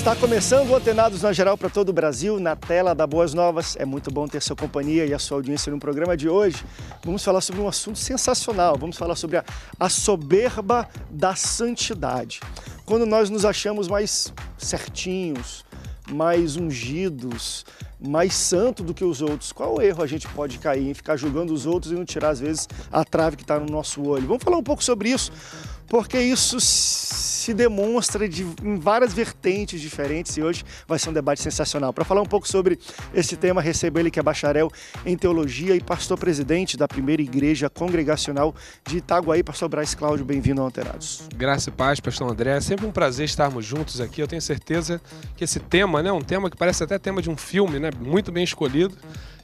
Está começando o Antenados na Geral para todo o Brasil, na tela da Boas Novas. É muito bom ter sua companhia e a sua audiência no programa de hoje. Vamos falar sobre um assunto sensacional. Vamos falar sobre a, a soberba da santidade. Quando nós nos achamos mais certinhos, mais ungidos, mais santo do que os outros. Qual erro a gente pode cair em ficar julgando os outros e não tirar, às vezes, a trave que está no nosso olho? Vamos falar um pouco sobre isso porque isso se demonstra de, em várias vertentes diferentes e hoje vai ser um debate sensacional. Para falar um pouco sobre esse tema, recebo ele que é bacharel em teologia e pastor-presidente da primeira igreja congregacional de Itaguaí, pastor Brás Cláudio, bem-vindo ao Alterados. Graça e paz, pastor André, é sempre um prazer estarmos juntos aqui, eu tenho certeza que esse tema, né, um tema que parece até tema de um filme, né, muito bem escolhido,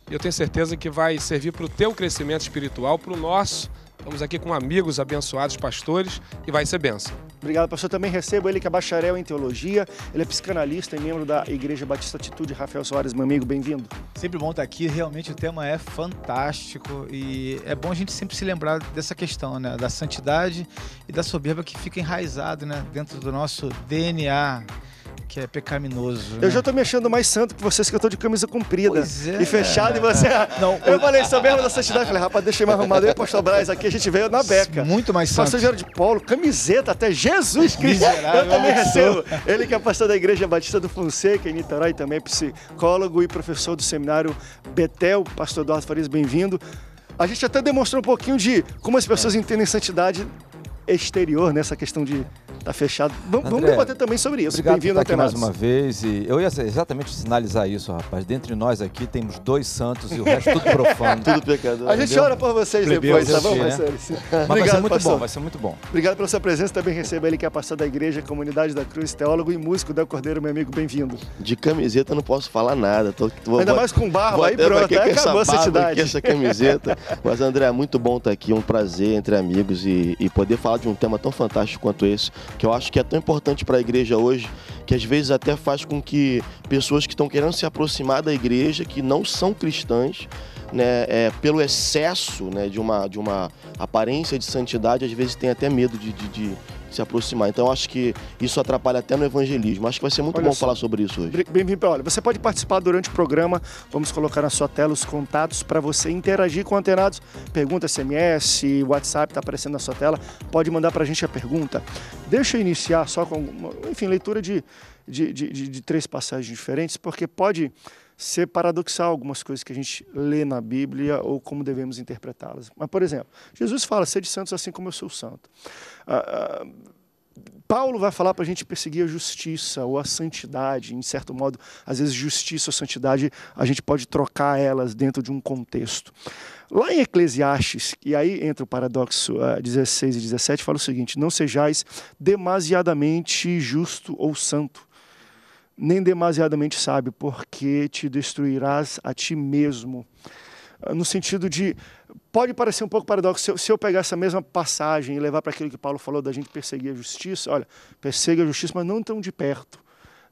e eu tenho certeza que vai servir para o teu crescimento espiritual, para o nosso Estamos aqui com amigos abençoados, pastores, e vai ser benção. Obrigado, pastor. Também recebo ele que é bacharel em teologia, ele é psicanalista e membro da Igreja Batista Atitude. Rafael Soares, meu amigo, bem-vindo. Sempre bom estar aqui, realmente o tema é fantástico e é bom a gente sempre se lembrar dessa questão, né, da santidade e da soberba que fica enraizado, né, dentro do nosso DNA que é pecaminoso. Eu né? já tô me achando mais santo que vocês, que eu tô de camisa comprida é, e fechada, é, e você... Não, eu falei, sou mesmo da santidade. Falei, rapaz, deixa eu arrumado. arrumar, eu pastor Brás aqui, a gente veio na beca. Muito mais santo. Jair de polo, camiseta até, Jesus Cristo. Miserável, eu também recebo. Ele que é pastor da Igreja Batista do Fonseca, em Niterói, também é psicólogo e professor do seminário Betel. Pastor Eduardo Farias, bem-vindo. A gente até demonstrou um pouquinho de como as pessoas entendem santidade exterior nessa questão de Tá fechado. Vamos, André, debater também sobre isso. Bem-vindo até mais uma vez. E eu ia exatamente sinalizar isso, rapaz. Dentre nós aqui temos dois santos e o resto tudo profano. tudo pecador. A gente ora por vocês depois, tá bom, né? Mas Obrigado, vai ser muito pastor. bom, vai ser muito bom. Obrigado pela sua presença. Também recebo ele que é pastor da Igreja Comunidade da Cruz, teólogo e músico da Cordeiro, meu amigo. Bem-vindo. De camiseta não posso falar nada. Tô, tô, Ainda vou, mais com barba aí, pronto. Aí acabou essa cidade. Aqui, essa camiseta. Mas, André, é muito bom estar aqui. Um prazer entre amigos e, e poder falar de um tema tão fantástico quanto esse que eu acho que é tão importante para a igreja hoje, que às vezes até faz com que pessoas que estão querendo se aproximar da igreja, que não são cristãs, né, é, pelo excesso né, de, uma, de uma aparência de santidade, às vezes tem até medo de, de, de se aproximar. Então, eu acho que isso atrapalha até no evangelismo. Acho que vai ser muito Olha bom só. falar sobre isso hoje. Bem-vindo. Olha, você pode participar durante o programa. Vamos colocar na sua tela os contatos para você interagir com antenados. Pergunta SMS, WhatsApp está aparecendo na sua tela. Pode mandar para a gente a pergunta. Deixa eu iniciar só com, uma, enfim, leitura de, de, de, de, de três passagens diferentes, porque pode ser paradoxal algumas coisas que a gente lê na Bíblia ou como devemos interpretá-las. Mas, por exemplo, Jesus fala: sede santos assim como eu sou santo. Ah, ah, Paulo vai falar para a gente perseguir a justiça ou a santidade, em certo modo, às vezes justiça ou santidade, a gente pode trocar elas dentro de um contexto. Lá em Eclesiastes, e aí entra o paradoxo 16 ah, e 17, fala o seguinte: Não sejais demasiadamente justo ou santo, nem demasiadamente sábio, porque te destruirás a ti mesmo. No sentido de pode parecer um pouco paradoxo se eu, se eu pegar essa mesma passagem e levar para aquilo que Paulo falou da gente perseguir a justiça. Olha, persegue a justiça, mas não tão de perto.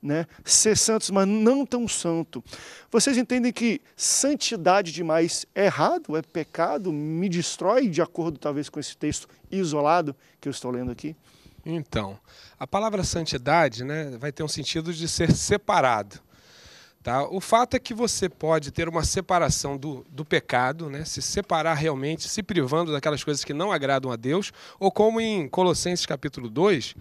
Né? Ser santos, mas não tão santo. Vocês entendem que santidade demais é errado, é pecado, me destrói, de acordo talvez com esse texto isolado que eu estou lendo aqui? Então, a palavra santidade né, vai ter um sentido de ser separado. Tá? O fato é que você pode ter uma separação do, do pecado, né? se separar realmente, se privando daquelas coisas que não agradam a Deus, ou como em Colossenses capítulo 2,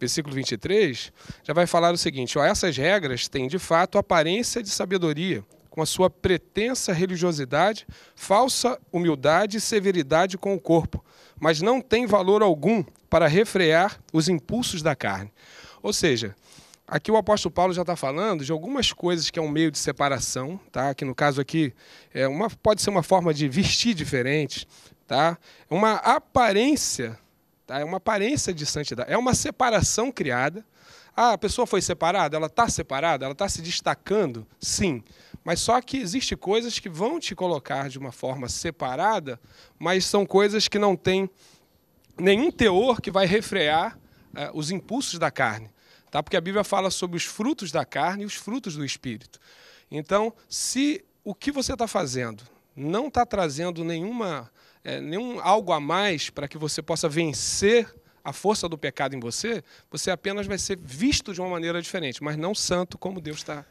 versículo 23, já vai falar o seguinte: ó, essas regras têm de fato aparência de sabedoria, com a sua pretensa religiosidade, falsa humildade e severidade com o corpo, mas não tem valor algum para refrear os impulsos da carne. Ou seja, Aqui o apóstolo Paulo já está falando de algumas coisas que é um meio de separação, tá? Que no caso aqui é uma, pode ser uma forma de vestir diferente, tá? É uma aparência, tá? É uma aparência de santidade, é uma separação criada. Ah, a pessoa foi separada, ela está separada, ela está se destacando, sim. Mas só que existe coisas que vão te colocar de uma forma separada, mas são coisas que não têm nenhum teor que vai refrear uh, os impulsos da carne tá? Porque a Bíblia fala sobre os frutos da carne e os frutos do espírito. Então, se o que você está fazendo não está trazendo nenhuma, é, nenhum algo a mais para que você possa vencer a força do pecado em você, você apenas vai ser visto de uma maneira diferente, mas não santo como Deus está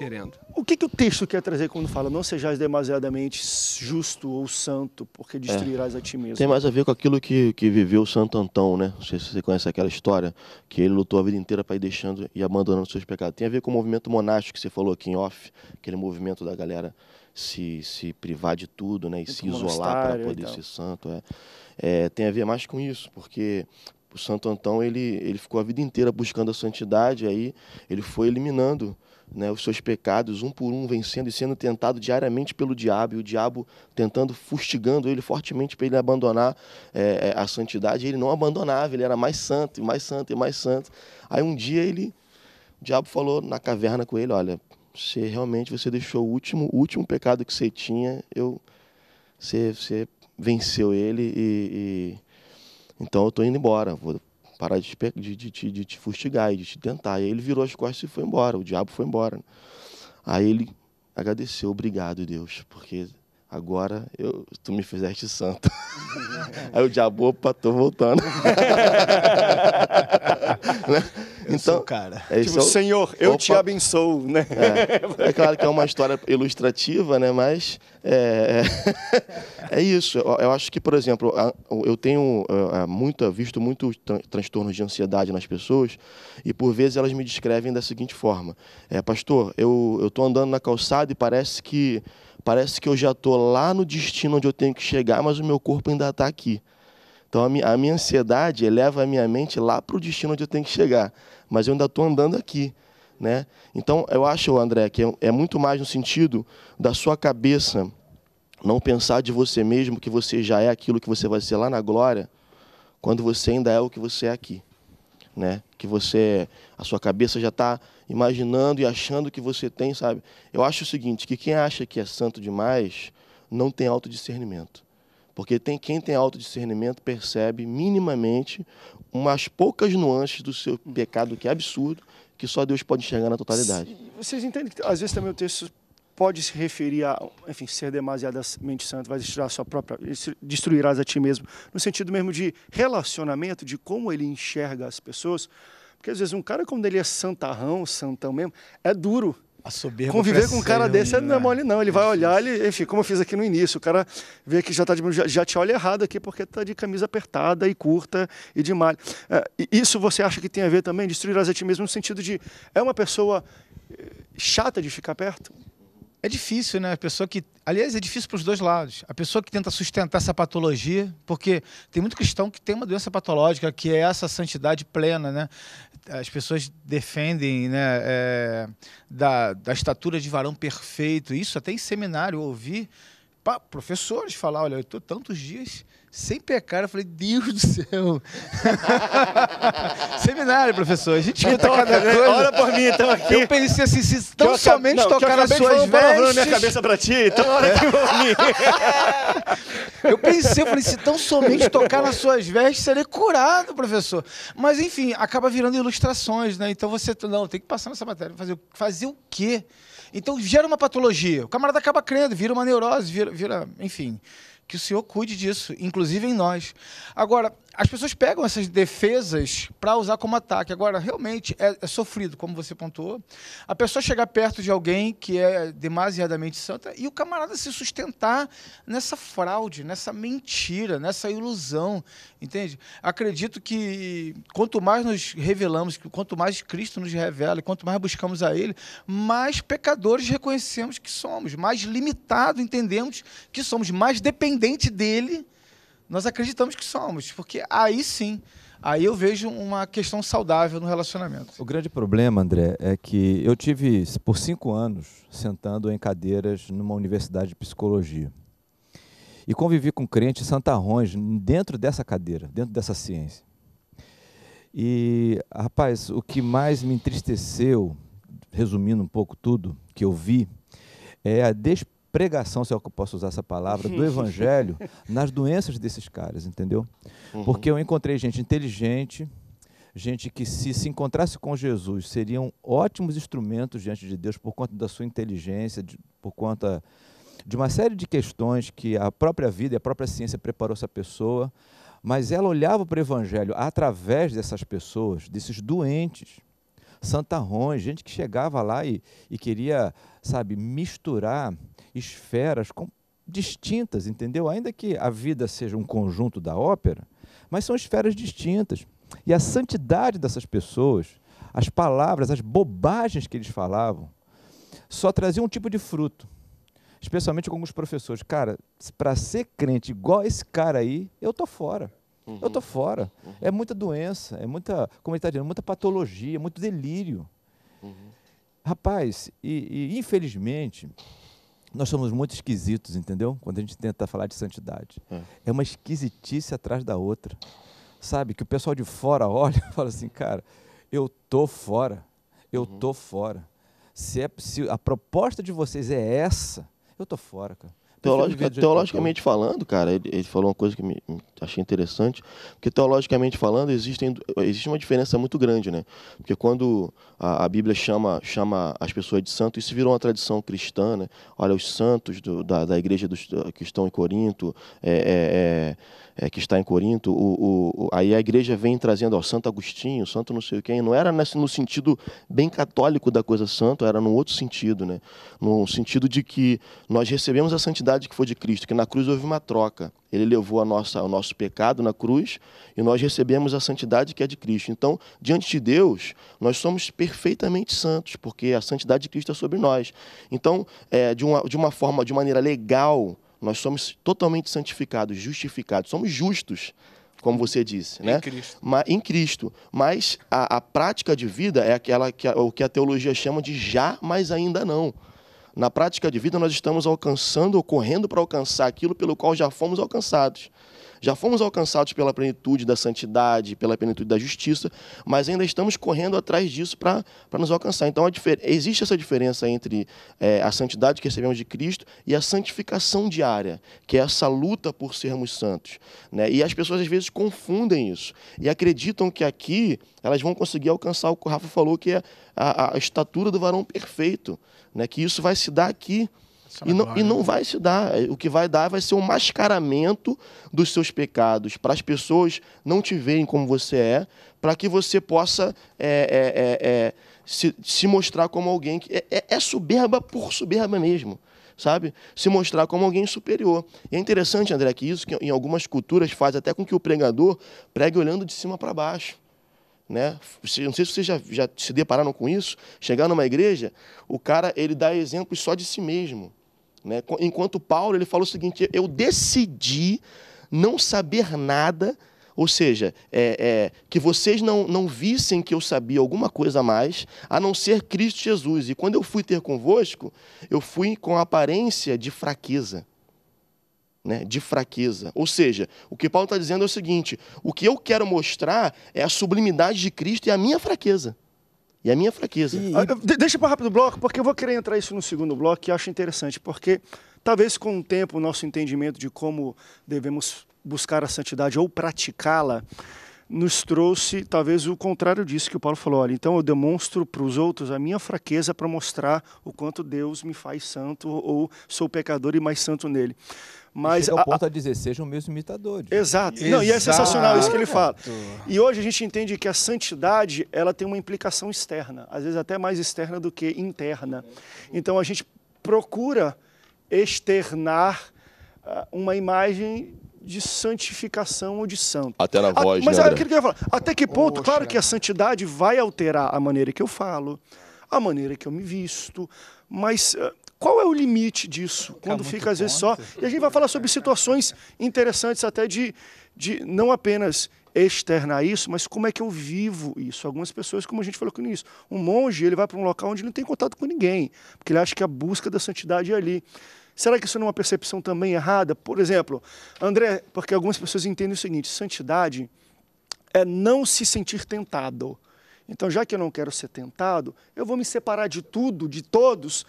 querendo. O que, que o texto quer trazer quando fala não sejais demasiadamente justo ou santo, porque é. destruirás é. a ti mesmo? Tem mais a ver com aquilo que, que viveu Santo Antão, né? Não sei se você conhece aquela história, que ele lutou a vida inteira para ir deixando e abandonando seus pecados. Tem a ver com o movimento monástico que você falou aqui em off, aquele movimento da galera se, se privar de tudo, né? E Muito se isolar para poder ser santo. É. é, tem a ver mais com isso, porque o Santo Antão ele, ele ficou a vida inteira buscando a santidade, aí ele foi eliminando né, os seus pecados, um por um, vencendo e sendo tentado diariamente pelo diabo, e o diabo tentando, fustigando ele fortemente para ele abandonar é, é, a santidade. Ele não abandonava, ele era mais santo, e mais santo, e mais santo. Aí um dia ele, o diabo falou na caverna com ele: Olha, você realmente você deixou o último, o último pecado que você tinha, eu, você, você venceu ele e, e então eu estou indo embora, vou parar de, de, de, de, te fustigar e de te tentar. E aí ele virou as costas e foi embora, o diabo foi embora. Né? Aí ele agradeceu, obrigado Deus, porque agora eu, tu me fizeste santo. Aí o diabo, opa, tô voltando. né? Então, cara. É, tipo, Senhor, eu te abençoo, né? É. é, claro que é uma história ilustrativa, né? Mas é, é, é isso. Eu acho que, por exemplo, eu tenho é, é, muito, visto muito transtornos de ansiedade nas pessoas e por vezes elas me descrevem da seguinte forma: é, Pastor, eu, eu tô andando na calçada e parece que Parece que eu já estou lá no destino onde eu tenho que chegar, mas o meu corpo ainda está aqui. Então a minha, ansiedade eleva a minha mente lá para o destino onde eu tenho que chegar, mas eu ainda estou andando aqui. Né? Então eu acho, André, que é, é muito mais no sentido da sua cabeça não pensar de você mesmo que você já é aquilo que você vai ser lá na glória, quando você ainda é o que você é aqui né? Que você, a sua cabeça já está imaginando e achando que você tem, sabe? Eu acho o seguinte, que quem acha que é santo demais não tem autodiscernimento. Porque tem, quem tem autodiscernimento percebe minimamente umas poucas nuances do seu pecado que é absurdo, que só Deus pode enxergar na totalidade. Vocês entendem que às vezes também o texto pode se referir a, enfim, ser demasiadamente santo, vai destruir a sua própria, destruirás a ti mesmo, no sentido mesmo de relacionamento, de como ele enxerga as pessoas, porque às vezes um cara quando ele é santarrão, santão mesmo, é duro. Conviver com um cara desse é né? não é mole, não. Ele vai olhar, ele, enfim, como eu fiz aqui no início, o cara vê que já, tá de, já, já te olha errado aqui porque tá de camisa apertada e curta e de malha. É, isso você acha que tem a ver também? Destruir a ti mesmo no sentido de é uma pessoa eh, chata de ficar perto? É difícil, né? A pessoa que. Aliás, é difícil para os dois lados. A pessoa que tenta sustentar essa patologia, porque tem muito cristão que tem uma doença patológica, que é essa santidade plena, né? As pessoas defendem né, é, da, da estatura de varão perfeito. Isso até em seminário, eu ouvi professores falar: olha, eu estou tantos dias sem pecar, eu falei, Deus do céu. Seminário, professor. A gente então, cada né? coisa. Olha por mim, então, aqui. Eu pensei assim, se tão somente não, tocar nas suas vestes... na minha cabeça pra ti, então olha aqui por mim. eu pensei, eu falei, se tão somente tocar nas suas vestes, serei curado, professor. Mas, enfim, acaba virando ilustrações, né? Então você, não, tem que passar nessa matéria. Fazer, fazer o quê? Então gera uma patologia. O camarada acaba crendo, vira uma neurose, vira, vira enfim que o Senhor cuide disso, inclusive em nós. Agora, as pessoas pegam essas defesas para usar como ataque. Agora, realmente é, é, sofrido, como você pontuou. A pessoa chegar perto de alguém que é demasiadamente santa e o camarada se sustentar nessa fraude, nessa mentira, nessa ilusão, entende? Acredito que quanto mais nos revelamos, quanto mais Cristo nos revela, quanto mais buscamos a Ele, mais pecadores reconhecemos que somos, mais limitado entendemos que somos, mais dependente dele nós acreditamos que somos, porque aí sim, aí eu vejo uma questão saudável no relacionamento. O grande problema, André, é que eu tive por cinco anos sentando em cadeiras numa universidade de psicologia e convivi com crentes santarrões dentro dessa cadeira, dentro dessa ciência. E, rapaz, o que mais me entristeceu, resumindo um pouco tudo que eu vi, é a despedida pregação, se é eu posso usar essa palavra, do evangelho nas doenças desses caras, entendeu? Uhum. Porque eu encontrei gente inteligente, gente que se se encontrasse com Jesus seriam ótimos instrumentos diante de Deus por conta da sua inteligência, de, por conta de uma série de questões que a própria vida e a própria ciência preparou essa pessoa, mas ela olhava para o evangelho através dessas pessoas, desses doentes, santarrões, gente que chegava lá e, e queria, sabe, misturar esferas distintas, entendeu? Ainda que a vida seja um conjunto da ópera, mas são esferas distintas. E a santidade dessas pessoas, as palavras, as bobagens que eles falavam, só traziam um tipo de fruto. Especialmente com alguns professores. Cara, para ser crente igual esse cara aí, eu tô fora. Uhum. Eu tô uhum. fora. Uhum. É muita doença, é muita, como ele está dizendo, muita patologia, muito delírio. Uhum. Rapaz, e, e infelizmente, nós somos muito esquisitos, entendeu? Quando a gente tenta falar de santidade. É, é uma esquisitice atrás da outra. Sabe? Que o pessoal de fora olha e fala assim, cara, eu tô fora. Eu uhum. tô fora. Se, é, se a proposta de vocês é essa, eu tô fora, cara. Teologica, teologicamente falando, cara, ele, ele, falou uma coisa que me, achei interessante, porque teologicamente falando existem, existe uma diferença muito grande, né? Porque quando a, a, Bíblia chama, chama as pessoas de santo, isso virou uma tradição cristã, né? Olha, os santos do, da, da igreja dos, que estão em Corinto, é, é, é é, que está em Corinto, o, o, aí a igreja vem trazendo ó, Santo Agostinho, Santo não sei o quem, não era nesse, no sentido bem católico da coisa santo, era num outro sentido, né? no sentido de que nós recebemos a santidade que foi de Cristo, que na cruz houve uma troca, ele levou a nossa, o nosso pecado na cruz e nós recebemos a santidade que é de Cristo. Então, diante de Deus, nós somos perfeitamente santos, porque a santidade de Cristo é sobre nós. Então, é, de, uma, de uma forma, de maneira legal, nós somos totalmente santificados, justificados, somos justos, como você disse, em né? Cristo. Mas, em Cristo. Mas a, a, prática de vida é aquela que a, o que a teologia chama de já, mas ainda não. Na prática de vida, nós estamos alcançando ou correndo para alcançar aquilo pelo qual já fomos alcançados já fomos alcançados pela plenitude da santidade, pela plenitude da justiça, mas ainda estamos correndo atrás disso para nos alcançar. Então existe essa diferença entre é, a santidade que recebemos de Cristo e a santificação diária, que é essa luta por sermos santos. Né? E as pessoas às vezes confundem isso e acreditam que aqui elas vão conseguir alcançar o que o Rafa falou, que é a, a estatura do varão perfeito, né? que isso vai se dar aqui. É e não, e não, vai se dar. O que vai dar vai ser um mascaramento dos seus pecados, para as pessoas não te verem como você é, para que você possa é, é, é, é se, se, mostrar como alguém que é, é soberba por soberba mesmo sabe? Se mostrar como alguém superior. E é interessante, André, que isso que em algumas culturas faz até com que o pregador pregue olhando de cima para baixo. Né? Não sei se vocês já, já se depararam com isso. Chegar numa igreja, o cara ele dá exemplos só de si mesmo. Né? Enquanto Paulo ele fala o seguinte: eu decidi não saber nada, ou seja, é, é, que vocês não, não vissem que eu sabia alguma coisa a mais, a não ser Cristo Jesus. E quando eu fui ter convosco, eu fui com aparência de fraqueza. Né, de fraqueza. Ou seja, o que Paulo está dizendo é o seguinte: o que eu quero mostrar é a sublimidade de Cristo e a minha fraqueza. E a minha fraqueza. E, ah, e... Deixa para rápido o bloco, porque eu vou querer entrar isso no segundo bloco, que acho interessante, porque talvez com o tempo o nosso entendimento de como devemos buscar a santidade ou praticá-la nos trouxe talvez o contrário disso que o Paulo falou. Olha, então eu demonstro para os outros a minha fraqueza para mostrar o quanto Deus me faz santo ou sou pecador e mais santo nele. Mas é o ponto a, a dizer, sejam meus imitadores. Exato. exato. Não, e é sensacional isso que ele fala. E hoje a gente entende que a santidade, ela tem uma implicação externa, às vezes até mais externa do que interna. Então a gente procura externar ah, uma imagem de santificação ou de santo. Até na ah, voz, a, Mas né, é André? é aquilo que eu ia falar. Até que ponto? Oxa. Claro que a santidade vai alterar a maneira que eu falo, a maneira que eu me visto, mas eh, qual é o limite disso? Fica quando fica, às vezes, só. E a gente vai falar sobre situações interessantes, até de, de não apenas externar isso, mas como é que eu vivo isso? Algumas pessoas, como a gente falou com isso, um monge, ele vai para um local onde ele não tem contato com ninguém, porque ele acha que a busca da santidade é ali. Será que isso não é uma percepção também errada? Por exemplo, André, porque algumas pessoas entendem o seguinte: santidade é não se sentir tentado. Então, já que eu não quero ser tentado, eu vou me separar de tudo, de todos,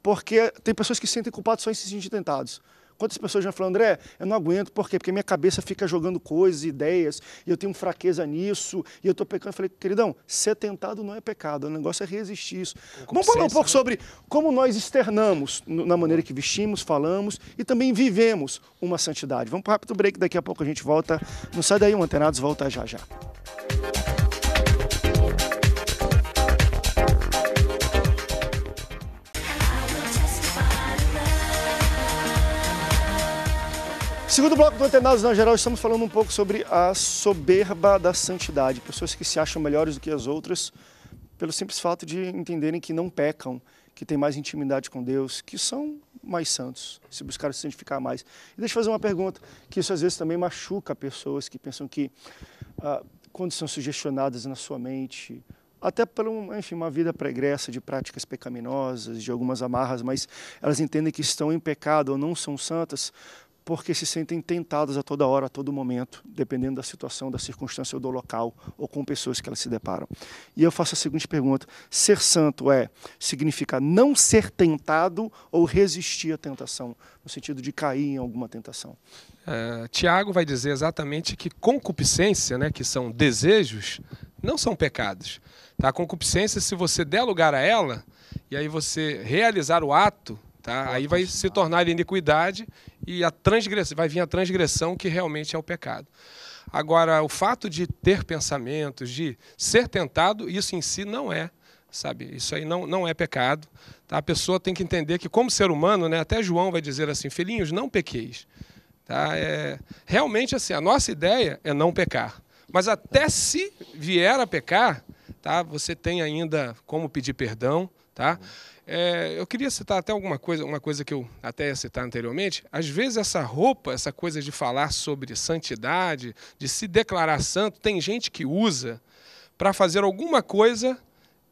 porque tem pessoas que se sentem culpadas só em se sentir tentados. Quantas pessoas já falam, André, eu não aguento, por quê? Porque minha cabeça fica jogando coisas, ideias, e eu tenho fraqueza nisso, e eu estou pecando. Eu falei, queridão, ser tentado não é pecado, o negócio é resistir isso. Vamos falar um pouco né? sobre como nós externamos, na maneira que vestimos, falamos e também vivemos uma santidade. Vamos para um rápido break, daqui a pouco a gente volta. Não sai daí, um Antenados volta já já. Segundo bloco do Antenados na Geral, estamos falando um pouco sobre a soberba da santidade. Pessoas que se acham melhores do que as outras pelo simples fato de entenderem que não pecam, que têm mais intimidade com Deus, que são mais santos, se buscaram se santificar mais. E deixa eu fazer uma pergunta, que isso às vezes também machuca pessoas que pensam que, ah, quando são sugestionadas na sua mente, até por um, enfim, uma vida pregressa de práticas pecaminosas, de algumas amarras, mas elas entendem que estão em pecado ou não são santas, porque se sentem tentadas a toda hora, a todo momento, dependendo da situação, da circunstância ou do local, ou com pessoas que elas se deparam. E eu faço a seguinte pergunta: ser santo é significa não ser tentado ou resistir à tentação, no sentido de cair em alguma tentação? Uh, Tiago vai dizer exatamente que concupiscência, né, que são desejos, não são pecados. Tá? A concupiscência, se você der lugar a ela, e aí você realizar o ato Tá? Aí vai se tornar a iniquidade e a transgressão, vai vir a transgressão que realmente é o pecado. Agora, o fato de ter pensamentos, de ser tentado, isso em si não é, sabe? Isso aí não, não é pecado. Tá? A pessoa tem que entender que, como ser humano, né, até João vai dizer assim: filhinhos, não pequeis. Tá? É, realmente, assim, a nossa ideia é não pecar. Mas até se vier a pecar, tá? você tem ainda como pedir perdão. Tá? Uhum. É, eu queria citar até alguma coisa, uma coisa que eu até ia citar anteriormente. Às vezes essa roupa, essa coisa de falar sobre santidade, de se declarar santo, tem gente que usa para fazer alguma coisa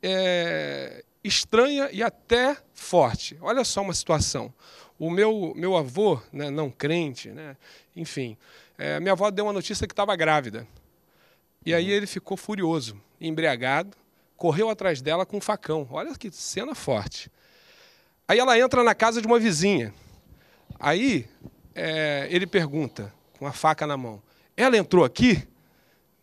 é, estranha e até forte. Olha só uma situação. O meu, meu avô, né, não crente, né, enfim, é, minha avó deu uma notícia que estava grávida. E aí uhum. ele ficou furioso, embriagado, correu atrás dela com um facão. Olha que cena forte. Aí ela entra na casa de uma vizinha. Aí é, ele pergunta, com a faca na mão: Ela entrou aqui?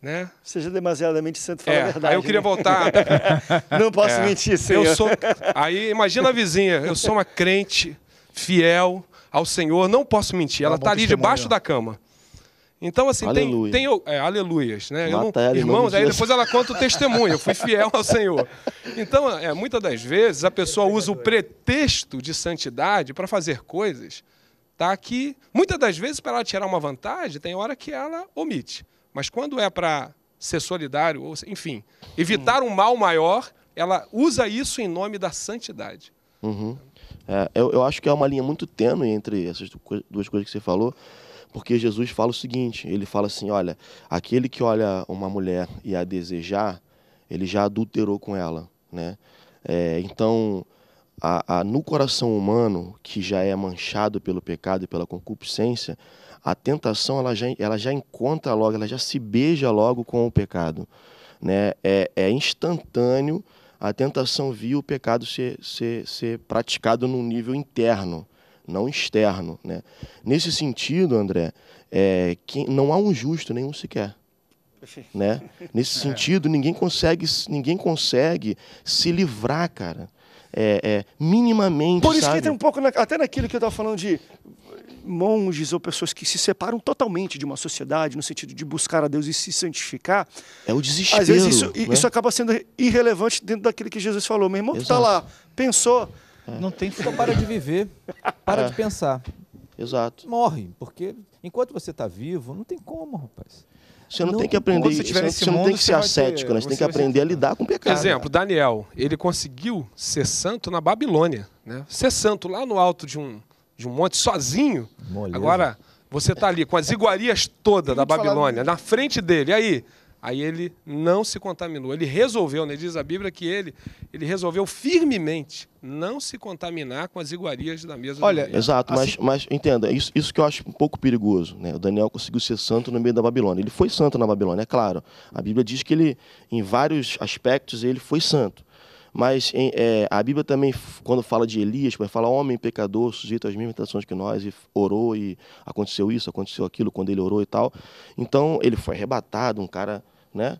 Né? Seja demasiadamente santo falar é, a verdade. Aí eu queria né? voltar. Não posso é, mentir, senhor. Eu sou, aí imagina a vizinha, eu sou uma crente fiel ao Senhor, não posso mentir. Ela está é ali debaixo né? da cama. Então, assim, Aleluia. tem, tem é, aleluias, né? Não, irmãos, aí depois ela conta o testemunho, eu fui fiel ao Senhor. Então, é, muitas das vezes, a pessoa usa o pretexto de santidade para fazer coisas tá, que, muitas das vezes, para ela tirar uma vantagem, tem hora que ela omite. Mas quando é para ser solidário, ou, enfim, evitar um mal maior, ela usa isso em nome da santidade. Uhum. É, eu, eu acho que é uma linha muito tênue entre essas duas coisas que você falou porque Jesus fala o seguinte: ele fala assim, olha, aquele que olha uma mulher e a desejar, ele já adulterou com ela, né? É, então, a, a, no coração humano que já é manchado pelo pecado e pela concupiscência, a tentação ela já, ela já encontra logo, ela já se beija logo com o pecado, né? É, é instantâneo a tentação via o pecado ser, ser, ser praticado num nível interno não externo. Né? Nesse sentido, André, é, que não há um justo nenhum sequer. Né? Nesse é. sentido, ninguém consegue, ninguém consegue se livrar, cara. É, é, minimamente. Por isso sabe? que tem um pouco na, até naquilo que eu estava falando de monges ou pessoas que se separam totalmente de uma sociedade no sentido de buscar a Deus e se santificar. É o desespero. Às vezes isso, né? isso acaba sendo irrelevante dentro daquilo que Jesus falou. Meu irmão, tá Exato. tu está lá, pensou, é. Não tem futuro. Então para de viver, para é. de pensar. Exato. Morre, porque enquanto você está vivo, não tem como, rapaz. Você não, não tem que aprender, você, você, você mundo, não tem que ser assético, ter, né? você, tem que aprender a lidar com o pecado. Exemplo, Daniel, ele conseguiu ser santo na Babilônia, né? Ser santo lá no alto de um, de um monte, sozinho. Moleza. Agora, você está ali com as iguarias toda da Babilônia, falar... na frente dele. aí, Aí ele não se contaminou. Ele resolveu, né? diz a Bíblia que ele, ele resolveu firmemente não se contaminar com as iguarias da mesa. Olha, exato, assim... mas, mas entenda, isso, isso que eu acho um pouco perigoso. Né? O Daniel conseguiu ser santo no meio da Babilônia. Ele foi santo na Babilônia, é claro. A Bíblia diz que ele, em vários aspectos, ele foi santo. Mas em, é, a Bíblia também, quando fala de Elias, vai falar homem pecador, sujeito às mesmas tentações que nós, e orou, e aconteceu isso, aconteceu aquilo, quando ele orou e tal. Então, ele foi arrebatado, um cara né?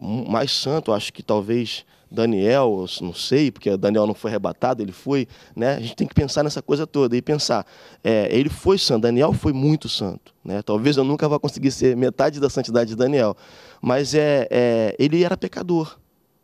Mais santo, acho que talvez Daniel, não sei, porque Daniel não foi arrebatado, ele foi, né? A gente tem que pensar nessa coisa toda e pensar, é, ele foi santo, Daniel foi muito santo, né? Talvez eu nunca vá conseguir ser metade da santidade de Daniel, mas é, é ele era pecador,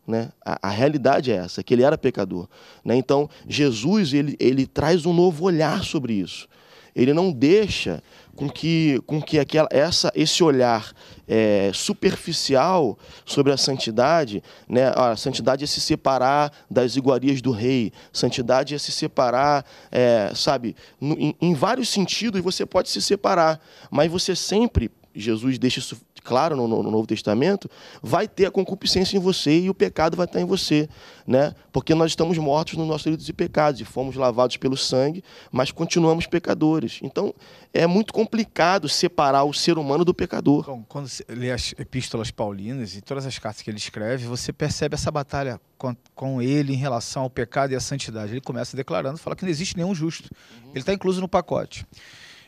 né? A, a, realidade é essa, que ele era pecador, né? Então Jesus ele ele traz um novo olhar sobre isso ele não deixa com que, com que aquela, essa, esse olhar é, superficial sobre a santidade, né? a santidade é se separar das iguarias do rei, santidade é se separar, é, sabe, no, em, em vários sentidos você pode se separar, mas você sempre, Jesus deixa isso claro no, no, Novo Testamento, vai ter a concupiscência em você e o pecado vai estar em você, né? Porque nós estamos mortos nos nossos delitos e pecados e fomos lavados pelo sangue, mas continuamos pecadores. Então, é muito complicado separar o ser humano do pecador. Então, quando você lê as epístolas paulinas e todas as cartas que ele escreve, você percebe essa batalha com, com ele em relação ao pecado e à santidade. Ele começa declarando, fala que não existe nenhum justo. Ele está incluso no pacote.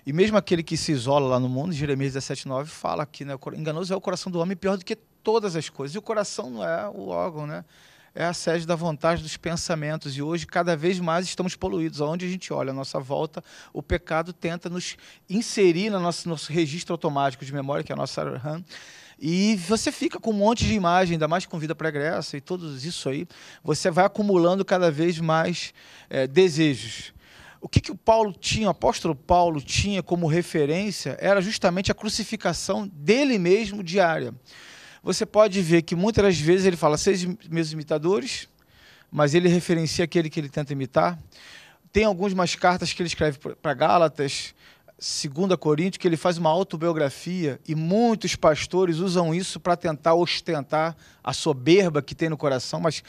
E mesmo aquele que se isola lá no mundo, Jeremias 17,9 fala que né, enganoso é o coração do homem pior do que todas as coisas. E o coração não é o órgão, né? É a sede da vontade dos pensamentos. E hoje, cada vez mais, estamos poluídos. Onde a gente olha a nossa volta, o pecado tenta nos inserir no nosso, nosso registro automático de memória, que é a nossa RAM. E você fica com um monte de imagem, ainda mais com vida pregressa e tudo isso aí. Você vai acumulando cada vez mais é, desejos o que, que o Paulo tinha, o apóstolo Paulo tinha como referência era justamente a crucificação dele mesmo diária. Você pode ver que muitas das vezes ele fala, seis meus imitadores, mas ele referencia aquele que ele tenta imitar. Tem algumas cartas que ele escreve para Gálatas, segunda Coríntios, que ele faz uma autobiografia e muitos pastores usam isso para tentar ostentar a soberba que tem no coração, mas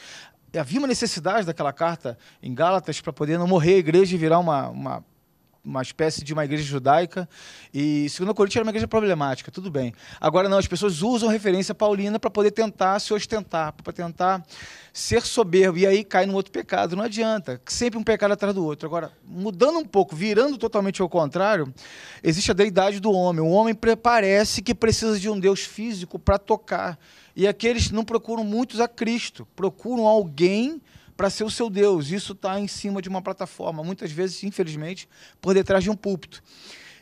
havia uma necessidade daquela carta em Gálatas para poder não morrer a igreja e virar uma, uma, uma espécie de uma igreja judaica. E a Coríntios era uma igreja problemática, tudo bem. Agora não, as pessoas usam referência paulina para poder tentar se ostentar, para tentar ser soberbo. E aí cai num outro pecado, não adianta. Sempre um pecado atrás do outro. Agora, mudando um pouco, virando totalmente ao contrário, existe a deidade do homem. O homem parece que precisa de um Deus físico para tocar e aqueles não procuram muitos a Cristo, procuram alguém para ser o seu Deus. Isso está em cima de uma plataforma, muitas vezes, infelizmente, por detrás de um púlpito.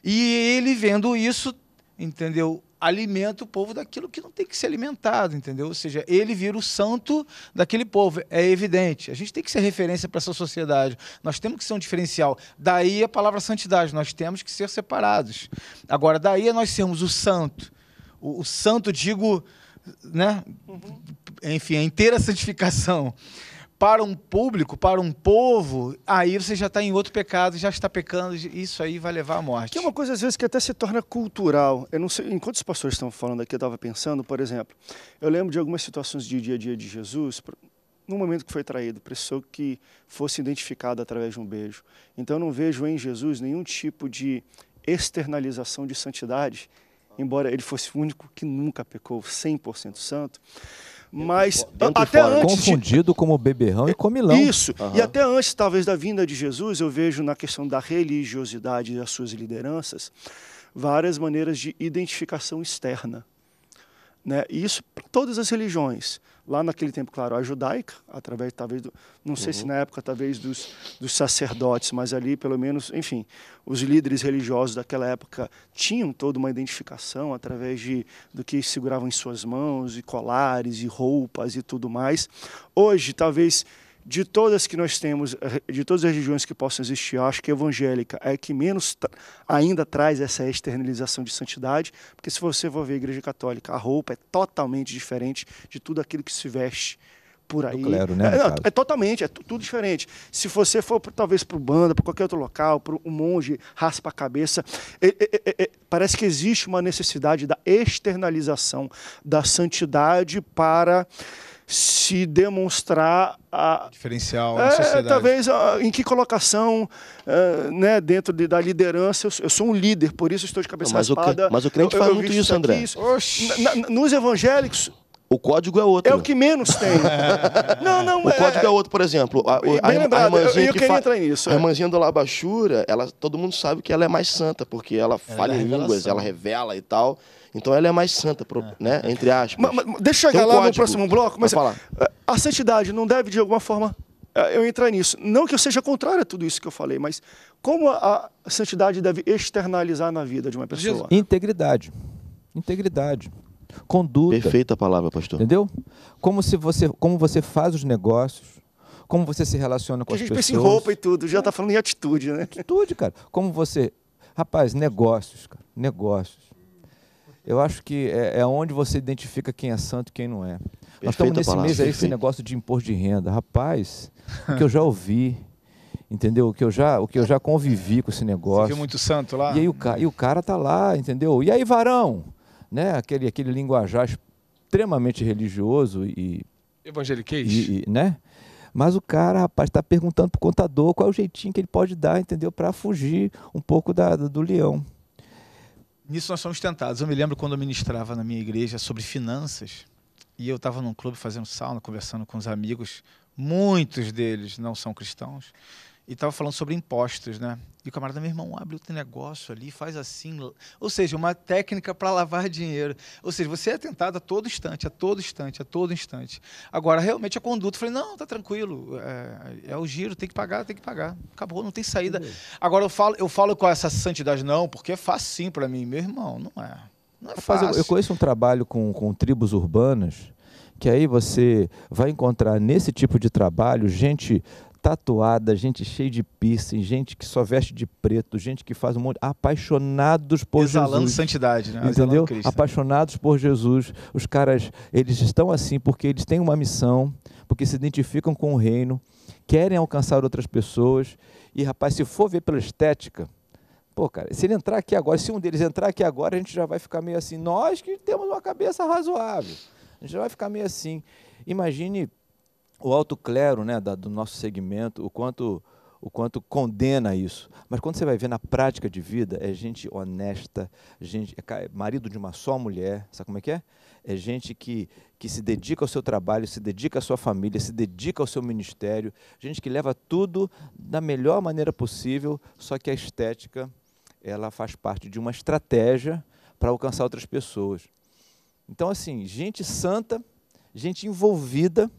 E ele vendo isso, entendeu? Alimenta o povo daquilo que não tem que ser alimentado, entendeu? Ou seja, ele vira o santo daquele povo, é evidente. A gente tem que ser referência para essa sociedade, nós temos que ser um diferencial. Daí a palavra santidade, nós temos que ser separados. Agora, daí a nós sermos o santo. O, o santo, digo, né? Uhum. Enfim, a inteira santificação para um público, para um povo, aí você já está em outro pecado, já está pecando, isso aí vai levar à morte. Que é uma coisa, às vezes, que até se torna cultural. Eu não sei, enquanto os pastores estão falando aqui, eu estava pensando, por exemplo, eu lembro de algumas situações de dia a dia de Jesus, no momento que foi traído, precisou que fosse identificado através de um beijo. Então, eu não vejo em Jesus nenhum tipo de externalização de santidade embora ele fosse o único que nunca pecou 100% santo, mas até fora. antes confundido de... como beberrão e é, comilão. Isso. Uhum. E até antes talvez da vinda de Jesus, eu vejo na questão da religiosidade e das suas lideranças várias maneiras de identificação externa, né? E isso para todas as religiões lá naquele tempo, claro, a judaica, através talvez, do, não sei uhum. se na época talvez dos, dos sacerdotes, mas ali pelo menos, enfim, os líderes religiosos daquela época tinham toda uma identificação através de, do que seguravam em suas mãos, e colares, e roupas e tudo mais. Hoje, talvez de todas que nós temos, eh, de todas as religiões que possam existir, eu acho que a evangélica é a que menos ainda traz essa externalização de santidade, porque se você for ver a igreja católica, a roupa é totalmente diferente de tudo aquilo que se veste por aí. Clero, né, é, não, é, totalmente, é tudo diferente. Se você for talvez para o banda, para qualquer outro local, para um monge raspa a cabeça, é é, é, é, parece que existe uma necessidade da externalização da santidade para se demonstrar a diferencial na é, sociedade. talvez a, ah, em que colocação uh, né dentro de, da liderança eu, eu, sou um líder por isso estou de cabeça não, mas o, mas o crente eu, faz eu, muito isso André isso. Na, na, nos evangélicos o código é outro. É o que menos tem. não, não, o é... código é outro, por exemplo. A, a, lembrado, a irmãzinha eu, eu que fa... entrar nisso. A é. irmãzinha do Labachura, ela, todo mundo sabe que ela é mais santa, porque ela, ela fala é em línguas, ela revela e tal. Então ela é mais santa, pro, é. né? Entre aspas. Mas, mas deixa eu chegar um lá no próximo bloco, mas falar. a santidade não deve, de alguma forma, é, eu entrar nisso. Não que eu seja contrário a tudo isso que eu falei, mas como a, santidade deve externalizar na vida de uma pessoa? Jesus. Integridade. Integridade. Conduta. Perfeita palavra, pastor. Entendeu? Como, se você, como você faz os negócios, como você se relaciona com as pessoas. A gente pensa em roupa e tudo, já está falando em atitude, né? Atitude, cara. Como você. Rapaz, negócios, cara. Negócios eu acho que é, é, onde você identifica quem é santo e quem não é. Nós estamos nesse palavra, mês aí esse negócio de imposto de renda. Rapaz, o que eu já ouvi, entendeu? O que eu já, o que eu já convivi com esse negócio. Você viu muito santo lá? E, aí o, e o cara tá lá, entendeu? E aí, varão? Né? Aquele, aquele linguajar extremamente religioso e. Evangeliquez? E, e, né? Mas o cara, rapaz, está perguntando para o contador qual é o jeitinho que ele pode dar, entendeu? Para fugir um pouco da, do leão. Nisso nós somos tentados. Eu me lembro quando eu ministrava na minha igreja sobre finanças e eu estava num clube fazendo sauna, conversando com os amigos, muitos deles não são cristãos, e estava falando sobre impostos, né? E o camarada, meu irmão, abre outro negócio ali, faz assim. Ou seja, uma técnica para lavar dinheiro. Ou seja, você é tentado a todo instante, a todo instante, a todo instante. Agora, realmente, a conduta, eu falei, não, tá tranquilo, é, é, o giro, tem que pagar, tem que pagar. Acabou, não tem saída. Agora, eu falo, eu falo com essa santidade, não, porque é fácil para mim. Meu irmão, não é. Não é Rapaz, fácil. Eu, eu conheço um trabalho com, com tribos urbanas que aí você vai encontrar nesse tipo de trabalho gente tatuada, gente cheia de piercing, gente que só veste de preto, gente que faz um monte. Apaixonados por Exalando Jesus. Exalando santidade, né? Entendeu? Cristo, Apaixonados né? por Jesus. Os caras, eles estão assim porque eles têm uma missão, porque se identificam com o reino, querem alcançar outras pessoas. E, rapaz, se for ver pela estética, Pô, cara, se ele entrar aqui agora, se um deles entrar aqui agora, a gente já vai ficar meio assim. Nós que temos uma cabeça razoável. A gente já vai ficar meio assim. Imagine o alto clero né, da, do nosso segmento, o quanto, o quanto condena isso. Mas quando você vai ver na prática de vida, é gente honesta, gente, é, é marido de uma só mulher, sabe como é que é? É gente que, que se dedica ao seu trabalho, se dedica à sua família, se dedica ao seu ministério, gente que leva tudo da melhor maneira possível, só que a estética ela faz parte de uma estratégia para alcançar outras pessoas. Então, assim, gente santa, gente envolvida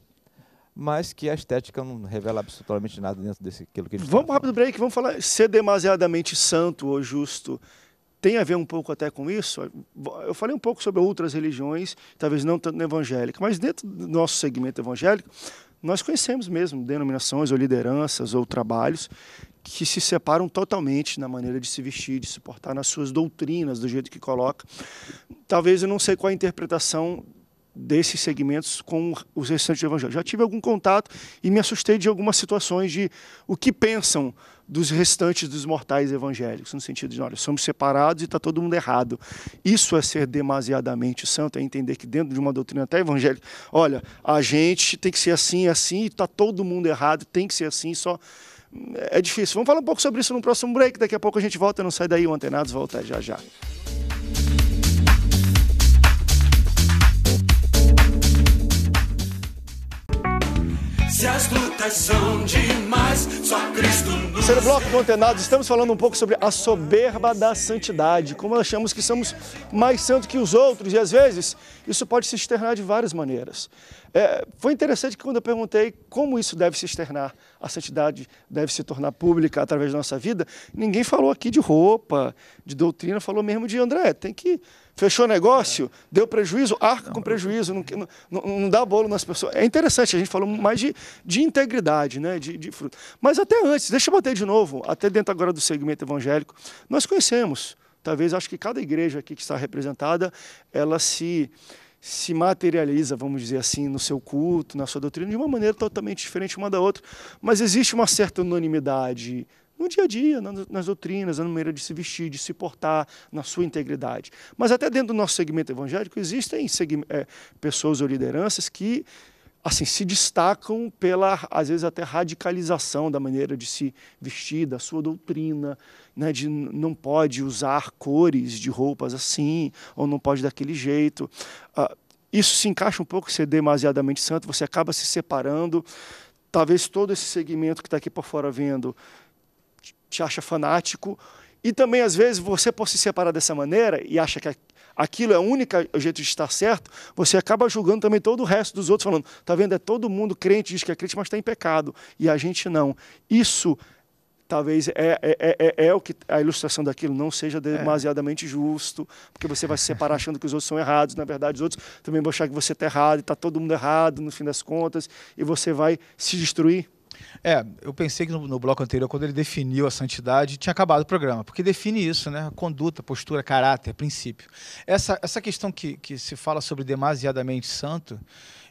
mas que a estética não revela absolutamente nada dentro desse aquilo que a gente Vamos tá rápido break, vamos falar ser demasiadamente santo ou justo. Tem a ver um pouco até com isso? Eu falei um pouco sobre outras religiões, talvez não tanto evangélica, mas dentro do nosso segmento evangélico, nós conhecemos mesmo denominações ou lideranças ou trabalhos que se separam totalmente na maneira de se vestir, de se portar, nas suas doutrinas, do jeito que coloca. Talvez eu não sei qual a interpretação desses segmentos com os restantes evangélicos. Já tive algum contato e me assustei de algumas situações de o que pensam dos restantes dos mortais evangélicos, no sentido de, olha, somos separados e está todo mundo errado. Isso é ser demasiadamente santo, é entender que dentro de uma doutrina até evangélica, olha, a gente tem que ser assim, assim, e está todo mundo errado, tem que ser assim, só hum, é difícil. Vamos falar um pouco sobre isso no próximo break. Daqui a pouco a gente volta. Não sai daí, o Antenados volta já já. Se as lutas são demais, só Cristo nos... Terceiro bloco do antenado. estamos falando um pouco sobre a soberba da santidade, como achamos que somos mais santos que os outros, e às vezes isso pode se externar de várias maneiras. É, foi interessante que quando eu perguntei como isso deve se externar, a santidade deve se tornar pública através da nossa vida, ninguém falou aqui de roupa, de doutrina, falou mesmo de André, tem que Fechou negócio, deu prejuízo, arca com prejuízo, não, não, não dá bolo nas pessoas. É interessante, a gente falou mais de, de integridade, né? de, de fruto. Mas até antes, deixa eu bater de novo, até dentro agora do segmento evangélico, nós conhecemos, talvez acho que cada igreja aqui que está representada, ela se se materializa, vamos dizer assim, no seu culto, na sua doutrina, de uma maneira totalmente diferente uma da outra, mas existe uma certa unanimidade no dia a dia, nas doutrinas, na maneira de se vestir, de se portar, na sua integridade. Mas até dentro do nosso segmento evangélico existem é, pessoas ou lideranças que assim se destacam pela às vezes até radicalização da maneira de se vestir, da sua doutrina, né, de não pode usar cores de roupas assim ou não pode daquele jeito. Uh, isso se encaixa um pouco, ser é demasiadamente santo, você acaba se separando. Talvez todo esse segmento que está aqui por fora vendo te acha fanático. E também, às vezes, você por se separar dessa maneira e acha que aquilo é o único jeito de estar certo, você acaba julgando também todo o resto dos outros, falando, tá vendo, é todo mundo crente, diz que é crente, mas está em pecado. E a gente não. Isso talvez é, é, é, é, é o que a ilustração daquilo não seja é. demasiadamente é. justo, porque você vai se separar achando que os outros são errados, na verdade os outros também vão achar que você está errado, e está todo mundo errado no fim das contas, e você vai se destruir é, eu pensei que no, no, bloco anterior, quando ele definiu a santidade, tinha acabado o programa, porque define isso, né? Conduta, postura, caráter, princípio. Essa, essa questão que, que se fala sobre demasiadamente santo,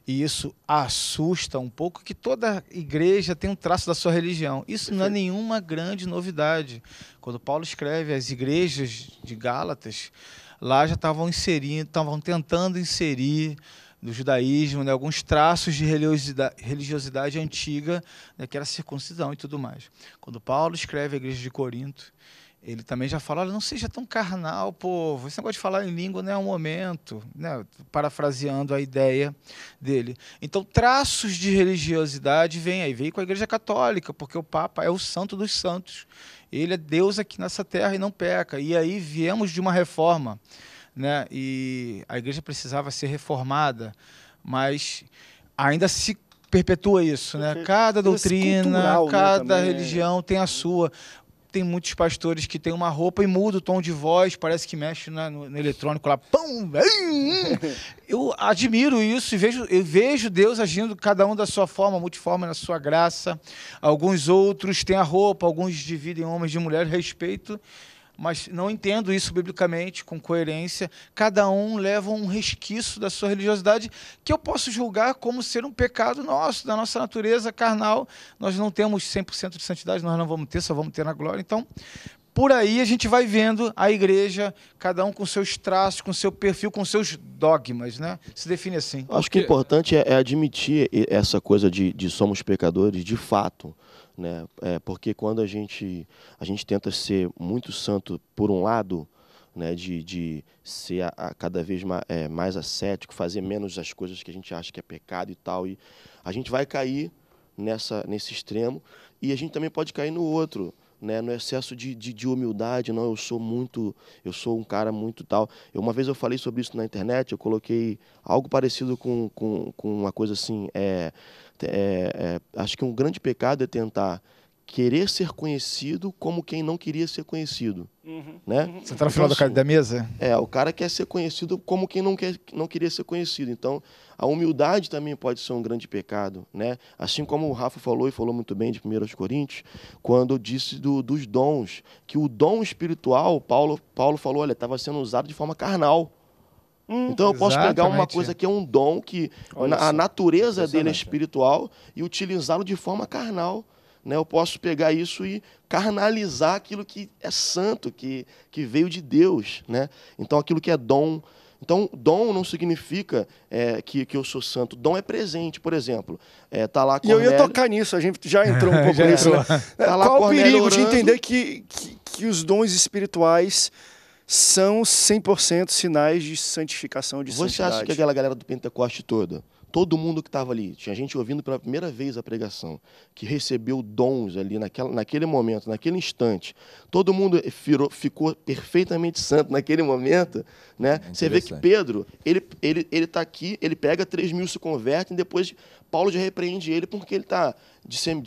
e isso assusta um pouco, que toda igreja tem um traço da sua religião. Isso não é nenhuma grande novidade. Quando Paulo escreve as igrejas de Gálatas, lá já estavam inserindo, estavam tentando inserir do judaísmo, né, alguns traços de religiosidade, religiosidade antiga, né, que era circuncisão e tudo mais. Quando Paulo escreve a igreja de Corinto, ele também já fala, olha, não seja tão carnal, povo, esse negócio de falar em língua não é um momento, né? parafraseando a ideia dele. Então, traços de religiosidade vêm aí, vem com a igreja católica, porque o Papa é o santo dos santos, ele é Deus aqui nessa terra e não peca, e aí viemos de uma reforma, né? E a igreja precisava ser reformada, mas ainda se perpetua isso, né? Cada doutrina, né, cada né? religião tem a sua. Tem muitos pastores que têm uma roupa e muda o tom de voz, parece que mexe na, no, no, eletrônico lá. Pum, eu admiro isso e vejo, eu vejo Deus agindo cada um da sua forma, multiforme na sua graça. Alguns outros têm a roupa, alguns dividem homens de mulheres, respeito mas não entendo isso biblicamente, com coerência. Cada um leva um resquício da sua religiosidade que eu posso julgar como ser um pecado nosso, da nossa natureza carnal. Nós não temos 100% de santidade, nós não vamos ter, só vamos ter na glória. Então, por aí a gente vai vendo a igreja, cada um com seus traços, com seu perfil, com seus dogmas, né? Se define assim. Acho que o é importante é, é admitir essa coisa de, de somos pecadores de fato né? É, porque quando a gente a gente tenta ser muito santo por um lado, né? De, de ser a, a cada vez mais, é, mais ascético, fazer menos as coisas que a gente acha que é pecado e tal, e a gente vai cair nessa nesse extremo e a gente também pode cair no outro. Né, no excesso de, de, de, humildade, não, eu sou muito, eu sou um cara muito tal. Eu, uma vez eu falei sobre isso na internet, eu coloquei algo parecido com, com, com uma coisa assim, é, é, é, acho que um grande pecado é tentar querer ser conhecido como quem não queria ser conhecido. Uhum, né? Uhum. Você está no final então, da mesa? É, o cara quer ser conhecido como quem não, quer, não queria ser conhecido. Então, a humildade também pode ser um grande pecado. Né? Assim como o Rafa falou, e falou muito bem de 1 Coríntios, quando disse do, dos dons, que o dom espiritual, Paulo, Paulo falou, olha, estava sendo usado de forma carnal. Hum, então eu posso pegar uma coisa que é um dom, que a natureza dele é espiritual, e utilizá-lo de forma carnal. Né? Eu posso pegar isso e carnalizar aquilo que é santo, que, que veio de Deus. Né? Então aquilo que é dom. Então, dom não significa é, que, que eu sou santo. Dom é presente, por exemplo. É, tá lá Cornélio... E eu ia tocar nisso, a gente já entrou um pouco nisso. Né? É, tá Qual Cornélio o perigo orando... de entender que, que, que os dons espirituais são 100% sinais de santificação, de Você santidade. Você acha que aquela galera do Pentecoste toda, todo mundo que estava ali, tinha gente ouvindo pela primeira vez a pregação, que recebeu dons ali naquela, naquele momento, naquele instante, todo mundo firou ficou perfeitamente santo naquele momento, né? Hum, Você vê que Pedro, ele está ele, ele tá aqui, ele pega 3 mil, se convertem, depois Paulo já repreende ele porque ele está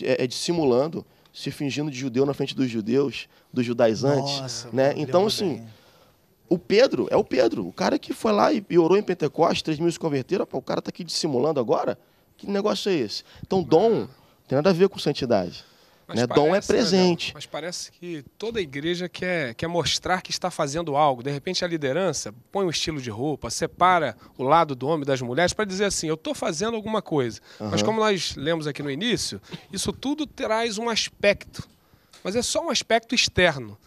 é, é, dissimulando, se fingindo de judeu na frente dos judeus, dos judaizantes. Nossa, né? Então, assim, bem. O Pedro é o Pedro, o cara que foi lá e, e orou em Pentecostes, 3 mil se converteram, pô, o cara está aqui dissimulando agora? Que negócio é esse? Então, dom tem nada a ver com santidade. né? parece, dom é né, presente. Né, mas parece que toda igreja quer, quer mostrar que está fazendo algo. De repente, a liderança põe um estilo de roupa, separa o lado do homem das mulheres para dizer assim: eu estou fazendo alguma coisa. Uhum. Mas, como nós lemos aqui no início, isso tudo traz um aspecto. Mas é só um aspecto externo.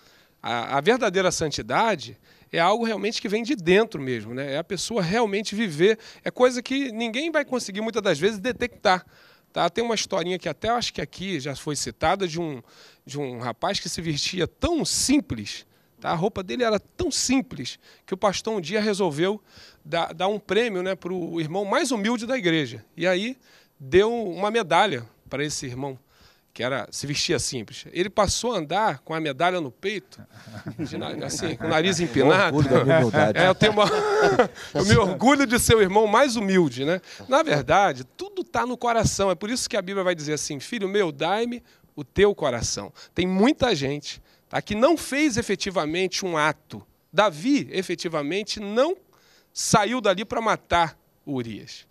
A, a verdadeira santidade é algo realmente que vem de dentro mesmo, né? É a pessoa realmente viver. É coisa que ninguém vai conseguir muitas das vezes detectar. Tá? Tem uma historinha que até acho que aqui já foi citada de um, de um rapaz que se vestia tão simples, tá? a roupa dele era tão simples, que o pastor um dia resolveu dar, dar um prêmio né, para o irmão mais humilde da igreja. E aí deu uma medalha para esse irmão que era se vestia simples. Ele passou a andar com a medalha no peito, de, assim, com o nariz empinado. orgulho da humildade. É, eu tenho uma... eu me orgulho de ser o irmão mais humilde, né? Na verdade, tudo está no coração. É por isso que a Bíblia vai dizer assim: "Filho meu, dai-me o teu coração". Tem muita gente tá, que não fez efetivamente um ato. Davi efetivamente não saiu dali para matar Urias,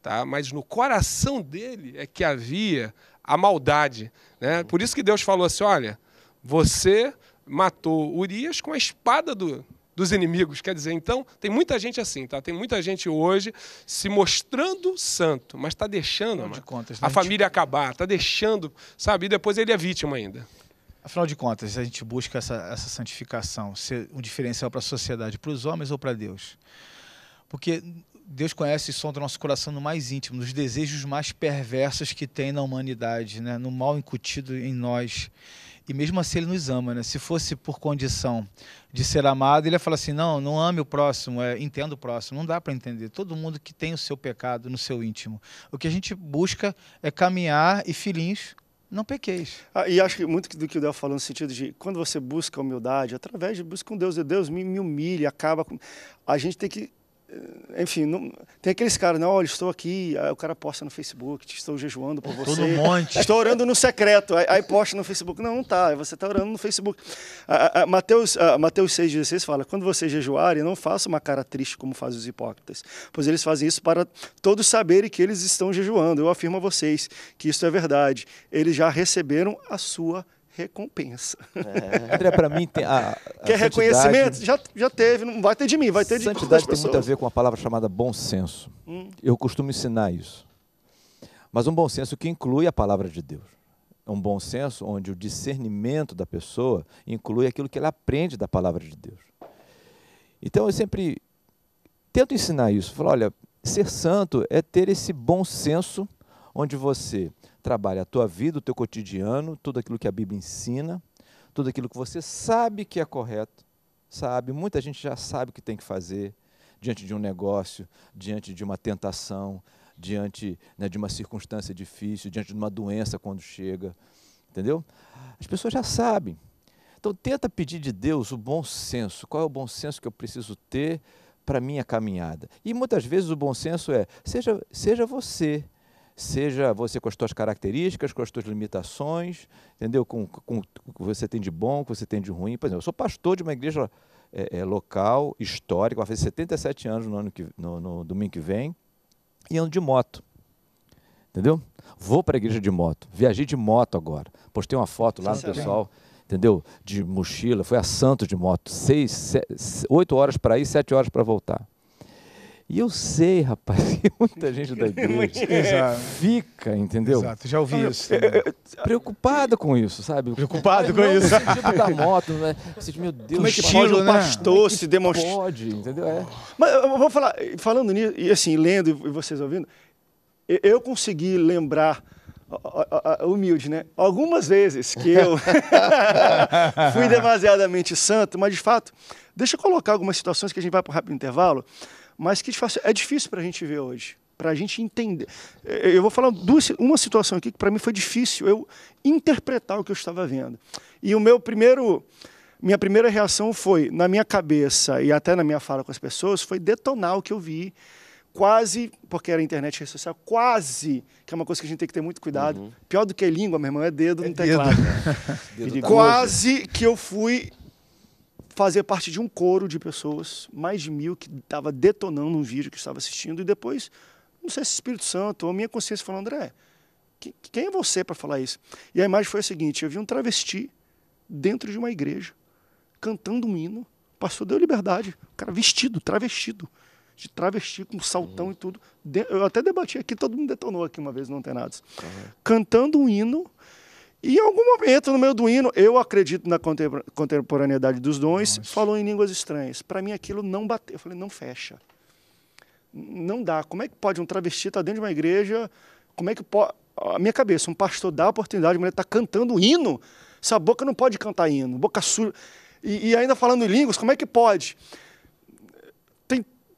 tá? Mas no coração dele é que havia a maldade. Né? Uhum. Por isso que Deus falou assim: olha, você matou Urias com a espada do, dos inimigos. Quer dizer, então, tem muita gente assim, tá? Tem muita gente hoje se mostrando santo, mas está deixando de contas, a gente... Né? família acabar, está deixando, sabe? E depois ele é vítima ainda. Afinal de contas, a gente busca essa, essa santificação, ser um diferencial para a sociedade, para os homens ou para Deus. Porque Deus conhece o som do nosso coração no mais íntimo, nos desejos mais perversos que tem na humanidade, né? no mal incutido em nós. E mesmo assim ele nos ama, né? Se fosse por condição de ser amado, ele ia falar assim: não, não ame o próximo, é, entenda o próximo. Não dá para entender. Todo mundo que tem o seu pecado no seu íntimo. O que a gente busca é caminhar e filhinhos não pequeis. Ah, e acho que muito do que o Del falou no sentido de quando você busca humildade, através de busca com Deus, e Deus me, me humilha, acaba com. A gente tem que enfim, não, tem aqueles caras, não, né, olha, estou aqui, aí o cara posta no Facebook, estou jejuando por você. Todo monte. Estou orando no secreto, aí, aí, posta no Facebook. Não, não tá, você está orando no Facebook. A, a, Mateus, a, Mateus 6,16 fala, quando vocês jejuarem, não façam uma cara triste como fazem os hipócritas, pois eles fazem isso para todos saberem que eles estão jejuando. Eu afirmo a vocês que isso é verdade. Eles já receberam a sua recompensa. É. André, para mim tem a, a Quer reconhecimento? Já, já teve, não vai ter de mim, vai ter de Santidade tem muito a ver com a palavra chamada bom senso. Hum. Eu costumo ensinar isso. Mas um bom senso que inclui a palavra de Deus. É um bom senso onde o discernimento da pessoa inclui aquilo que ela aprende da palavra de Deus. Então eu sempre tento ensinar isso. Falo, olha, ser santo é ter esse bom senso onde você trabalha a tua vida, o teu cotidiano, tudo aquilo que a Bíblia ensina, tudo aquilo que você sabe que é correto, sabe? Muita gente já sabe o que tem que fazer diante de um negócio, diante de uma tentação, diante né, de uma circunstância difícil, diante de uma doença quando chega, entendeu? As pessoas já sabem. Então tenta pedir de Deus o bom senso. Qual é o bom senso que eu preciso ter para minha caminhada? E muitas vezes o bom senso é seja seja você seja você com as suas características, com as suas limitações, entendeu? Com, com, com o que você tem de bom, o que você tem de ruim. Por exemplo, eu sou pastor de uma igreja é, é, local, histórica, vai fazer 77 anos no, ano que, no, no domingo que vem, e ando de moto. Entendeu? Vou para a igreja de moto. Viajei de moto agora. Postei uma foto lá no pessoal entendeu? De mochila, foi a Santos de moto, seis, sete, oito horas para ir, sete horas para voltar. E eu sei, rapaz, que muita gente da igreja fica, entendeu? Exato, já ouvi isso. Preocupada com isso, sabe? Preocupada com isso. No tipo da moto, né? Senti, tipo, meu Deus, como é que estilo, pode né? pastor é se demonstrar? Pode, entendeu? É. Mas eu vou falar, falando nisso, e assim, lendo e vocês ouvindo, eu consegui lembrar humilde, né? Algumas vezes que eu fui demasiadamente santo, mas de fato, deixa eu colocar algumas situações que a gente vai para um rápido intervalo mas que é difícil é para a gente ver hoje, para a gente entender. É, eu vou falar duas, uma situação aqui que para mim foi difícil eu interpretar o que eu estava vendo. E o meu primeiro, minha primeira reação foi na minha cabeça e até na minha fala com as pessoas foi detonar o que eu vi quase, porque era internet rede social, quase, que é uma coisa que a gente tem que ter muito cuidado. Uhum. Pior do que língua, meu irmão, é dedo é tá no teclado. Dedo. quase que eu fui fazer parte de um coro de pessoas, mais de mil, que estava detonando um vídeo que estava assistindo, e depois, não sei se Espírito Santo ou a minha consciência falou, André, quem é você para falar isso? E a imagem foi a seguinte: eu vi um travesti dentro de uma igreja, cantando um hino, pastor deu liberdade, o cara vestido, travestido, de travesti com saltão uhum. e tudo. eu até debati aqui, todo mundo detonou aqui uma vez não tem Uhum. Cantando um hino e em algum momento, no meio do hino, eu acredito na contemporaneidade dos dons, Nossa. falou em línguas estranhas. Para mim aquilo não bateu. Eu falei, não fecha. Não dá. Como é que pode um travesti estar tá dentro de uma igreja? Como é que pode. A minha cabeça, um pastor dá a oportunidade, uma mulher está cantando hino. Essa boca não pode cantar hino, boca suja. E, e ainda falando em línguas, como é que pode?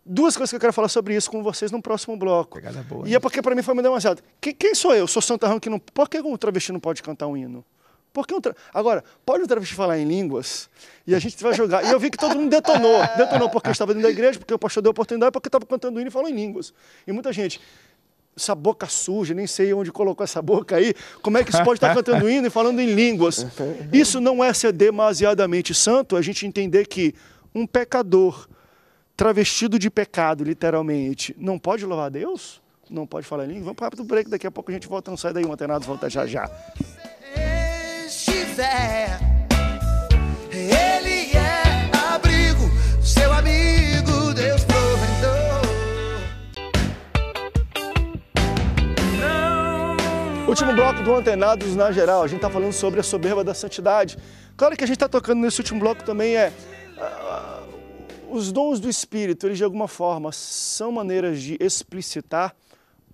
duas coisas que eu quero falar sobre isso com vocês no próximo bloco. Pegada boa. E é porque para mim foi muito demasiado. quem sou eu? Sou santarrão que não. Por que um travesti não pode cantar um hino? Porque um tra... Agora, pode um travesti falar em línguas e a gente vai jogar. E eu vi que todo mundo detonou. Detonou porque eu estava dentro da igreja, porque o pastor deu oportunidade, porque eu estava cantando hino e falou em línguas. E muita gente, essa boca suja, nem sei onde colocou essa boca aí, como é que isso pode estar cantando hino e falando em línguas? Isso não é ser demasiadamente santo, é a gente entender que um pecador travestido de pecado, literalmente, não pode louvar a Deus? Não pode falar em língua? Vamos para o break, daqui a pouco a gente volta, não sai daí, o Antenados volta já já. ele é abrigo, seu amigo, Deus provedor. Último bloco do Antenados na geral, a gente está falando sobre a soberba da santidade. Claro que a gente está tocando nesse último bloco também é ah, os dons do Espírito, eles de alguma forma são maneiras de explicitar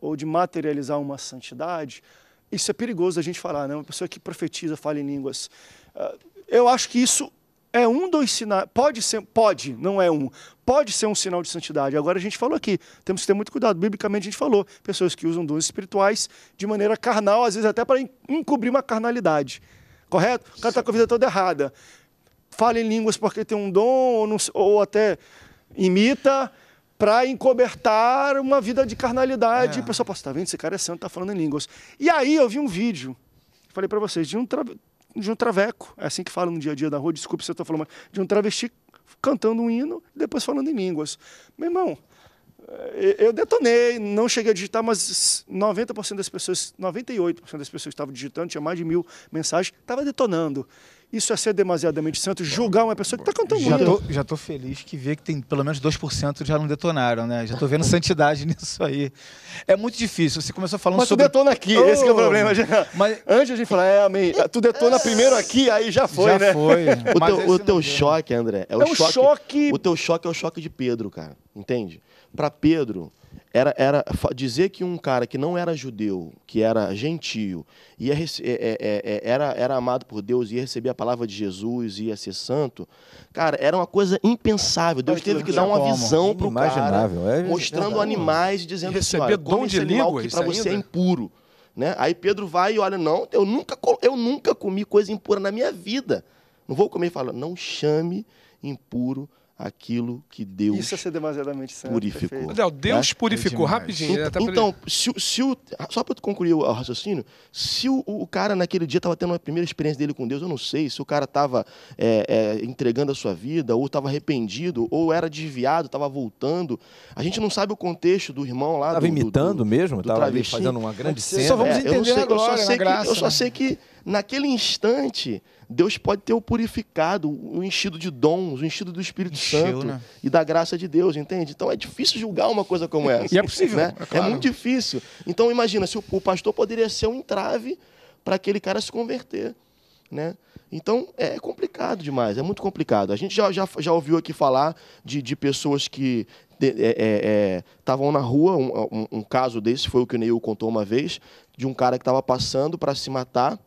ou de materializar uma santidade. Isso é perigoso da gente falar, né? Uma pessoa que profetiza, fala em línguas. Ah, eu acho que isso é um dos sinais, pode ser, pode, não é um, pode ser um sinal de santidade. Agora a gente falou aqui, temos que ter muito cuidado. Biblicamente a gente falou, pessoas que usam dons espirituais de maneira carnal, às vezes até para encobrir uma carnalidade. Correto? O cara está com a vida toda errada fala em línguas porque tem um dom, ou, não, ou até imita, para encobertar uma vida de carnalidade. É. E o pessoal passa, tá vendo? Esse cara é santo, tá falando em línguas. E aí eu vi um vídeo, falei para vocês, de um, tra... de um traveco, é assim que fala no dia a dia da rua, desculpe se eu tô falando, de um travesti cantando um hino e depois falando em línguas. Meu irmão, eu detonei, não cheguei a digitar, mas 90% das pessoas, 98% das pessoas que estavam digitando, tinha mais de mil mensagens, estava detonando. Isso é ser demasiadamente santo, julgar uma pessoa que está cantando já tô, já estou feliz que vê que tem pelo menos 2% já não detonaram, né? Já tô vendo santidade nisso aí. É muito difícil. Você começou falando mas sobre... Mas tu detona aqui, oh, esse é o oh! problema. Mas... Antes de falar, é, amém. Ah, tu detona primeiro aqui, aí já foi, já né? Já foi. o teu, o teu choque, André, é o, é choque, choque... O teu choque é o choque de Pedro, cara. Entende? para Pedro era, era dizer que um cara que não era judeu, que era gentio, ia, é, é, é, era, era amado por Deus, ia receber a palavra de Jesus, ia ser santo, cara, era uma coisa impensável. Deus teve que dar uma visão para o cara, mostrando animais e dizendo assim, Receber assim, dom de língua, para você é impuro. Né? Aí Pedro vai e olha, não, eu nunca, eu nunca comi coisa impura na minha vida. Não vou comer. e Fala, não chame impuro aquilo que Deus Isso é ser demasiadamente santo, purificou. Deus né? purificou, é rapidinho. Né? Tá então, então se, se o, só para concluir o, raciocínio, se o, o cara naquele dia estava tendo uma primeira experiência dele com Deus, eu não sei se o cara estava é, é, entregando a sua vida, ou estava arrependido, ou era desviado, estava voltando. A gente não sabe o contexto do irmão lá. Estava imitando do, do, mesmo? Estava fazendo uma grande cena. Só vamos é, entender eu sei, agora, eu só sei, que, graça, eu só sei que Naquele instante, Deus pode ter o purificado, o enchido de dons, o enchido do Espírito Encheu, né? Santo né? e da graça de Deus, entende? Então é difícil julgar uma coisa como essa. e é possível. Né? É, é claro. é, muito difícil. Então imagina, se o, o pastor poderia ser um entrave para aquele cara se converter. Né? Então é complicado demais, é muito complicado. A gente já, já, já ouviu aqui falar de, de pessoas que estavam é, é, é na rua, um, um, um caso desse foi o que o Neil contou uma vez, de um cara que estava passando para se matar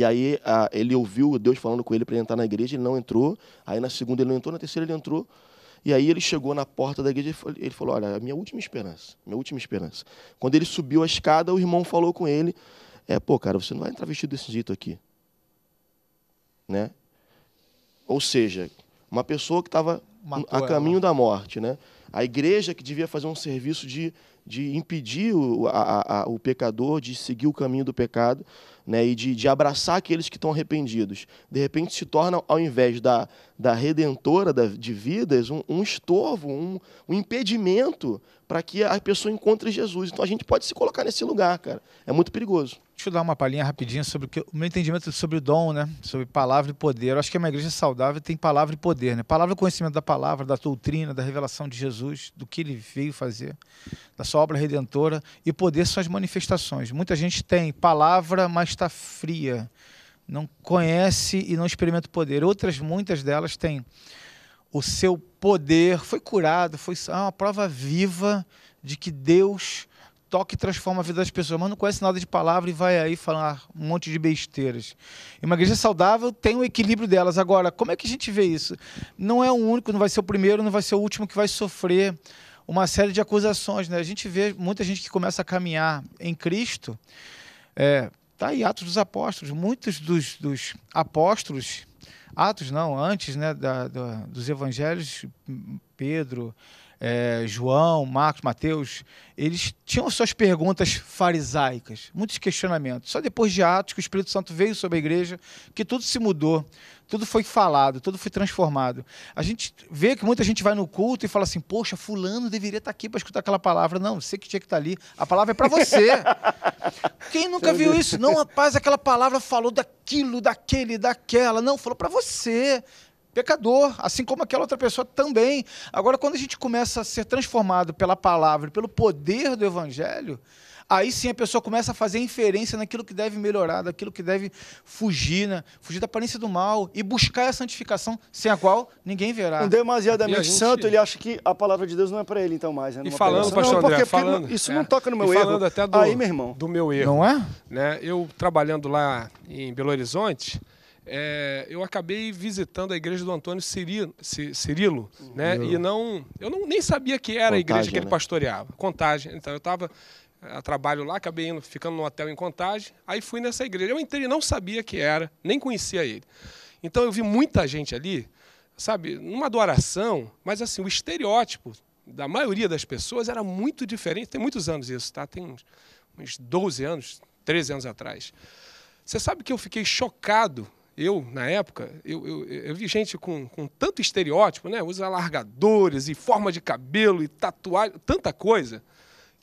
e aí a, ele ouviu Deus falando com ele para entrar na igreja, ele não entrou. Aí na segunda ele não entrou, na terceira ele entrou. E aí ele chegou na porta da igreja e ele falou: Olha, a minha última esperança, minha última esperança. Quando ele subiu a escada, o irmão falou com ele: É, pô, cara, você não vai entrar vestido desse jeito aqui. Né? Ou seja, uma pessoa que estava a caminho ela. da morte, né? A igreja que devia fazer um serviço de, de impedir o, a, a, o pecador de seguir o caminho do pecado, né, e de, de abraçar aqueles que estão arrependidos, de repente se torna, ao invés da, da redentora da, de vidas, um, um estorvo, um, um impedimento para que a pessoa encontre Jesus. Então a gente pode se colocar nesse lugar, cara. É muito perigoso. Deixa eu dar uma palhinha rapidinho sobre o, que, o meu entendimento sobre o dom, né? Sobre palavra e poder. Eu acho que uma igreja saudável tem palavra e poder, né? Palavra é conhecimento da palavra, da doutrina, da revelação de Jesus, do que ele veio fazer, da sua obra redentora. E poder são as manifestações. Muita gente tem palavra, mas está fria, não conhece e não experimenta o poder. Outras, muitas delas têm o seu poder, foi curado, foi uma prova viva de que Deus toca e transforma a vida das pessoas, mas não conhece nada de palavra e vai aí falar um monte de besteiras. E uma igreja saudável tem o equilíbrio delas. Agora, como é que a gente vê isso? Não é o único, não vai ser o primeiro, não vai ser o último que vai sofrer uma série de acusações. Né? A gente vê muita gente que começa a caminhar em Cristo, é, Está aí Atos dos Apóstolos. Muitos dos, dos apóstolos, Atos não, antes né, da, da, dos evangelhos, Pedro, é, João, Marcos, Mateus, eles tinham suas perguntas farisaicas, muitos questionamentos. Só depois de Atos que o Espírito Santo veio sobre a igreja, que tudo se mudou tudo foi falado, tudo foi transformado. A gente vê que muita gente vai no culto e fala assim: Poxa, Fulano deveria estar tá aqui para escutar aquela palavra. Não, você que tinha que estar tá ali. A palavra é para você. Quem nunca viu isso? Não, rapaz, aquela palavra falou daquilo, daquele, daquela. Não, falou para você pecador, assim como aquela outra pessoa também. Agora, quando a gente começa a ser transformado pela palavra, pelo poder do evangelho, Aí sim a pessoa começa a fazer inferência naquilo que deve melhorar, daquilo que deve fugir, né? fugir da aparência do mal e buscar a santificação sem a qual ninguém verá. Um demasiadamente gente... santo, ele acha que a palavra de Deus não é para ele então mais. Né? E é falando, pastor porque, André, falando, porque isso é. não toca no meu falando erro. falando até do, Aí, meu irmão. do meu erro. Não é? Né? Eu trabalhando lá em Belo Horizonte, é, eu acabei visitando a igreja do Antônio Cirilo, Cirilo né? Meu. Uhum. E não, eu não, nem sabia que era Contagem, a igreja que ele né? pastoreava. Contagem. Então eu estava a trabalho lá, acabei indo, ficando no hotel em Contagem, aí fui nessa igreja. Eu entrei e não sabia que era, nem conhecia ele. Então eu vi muita gente ali, sabe, numa adoração, mas assim, o estereótipo da maioria das pessoas era muito diferente. Tem muitos anos isso, tá? Tem uns, uns 12 anos, 13 anos atrás. Você sabe que eu fiquei chocado eu, na época, eu, eu, eu, vi gente com, com tanto estereótipo, né? Usa alargadores e forma de cabelo e tatuagem, tanta coisa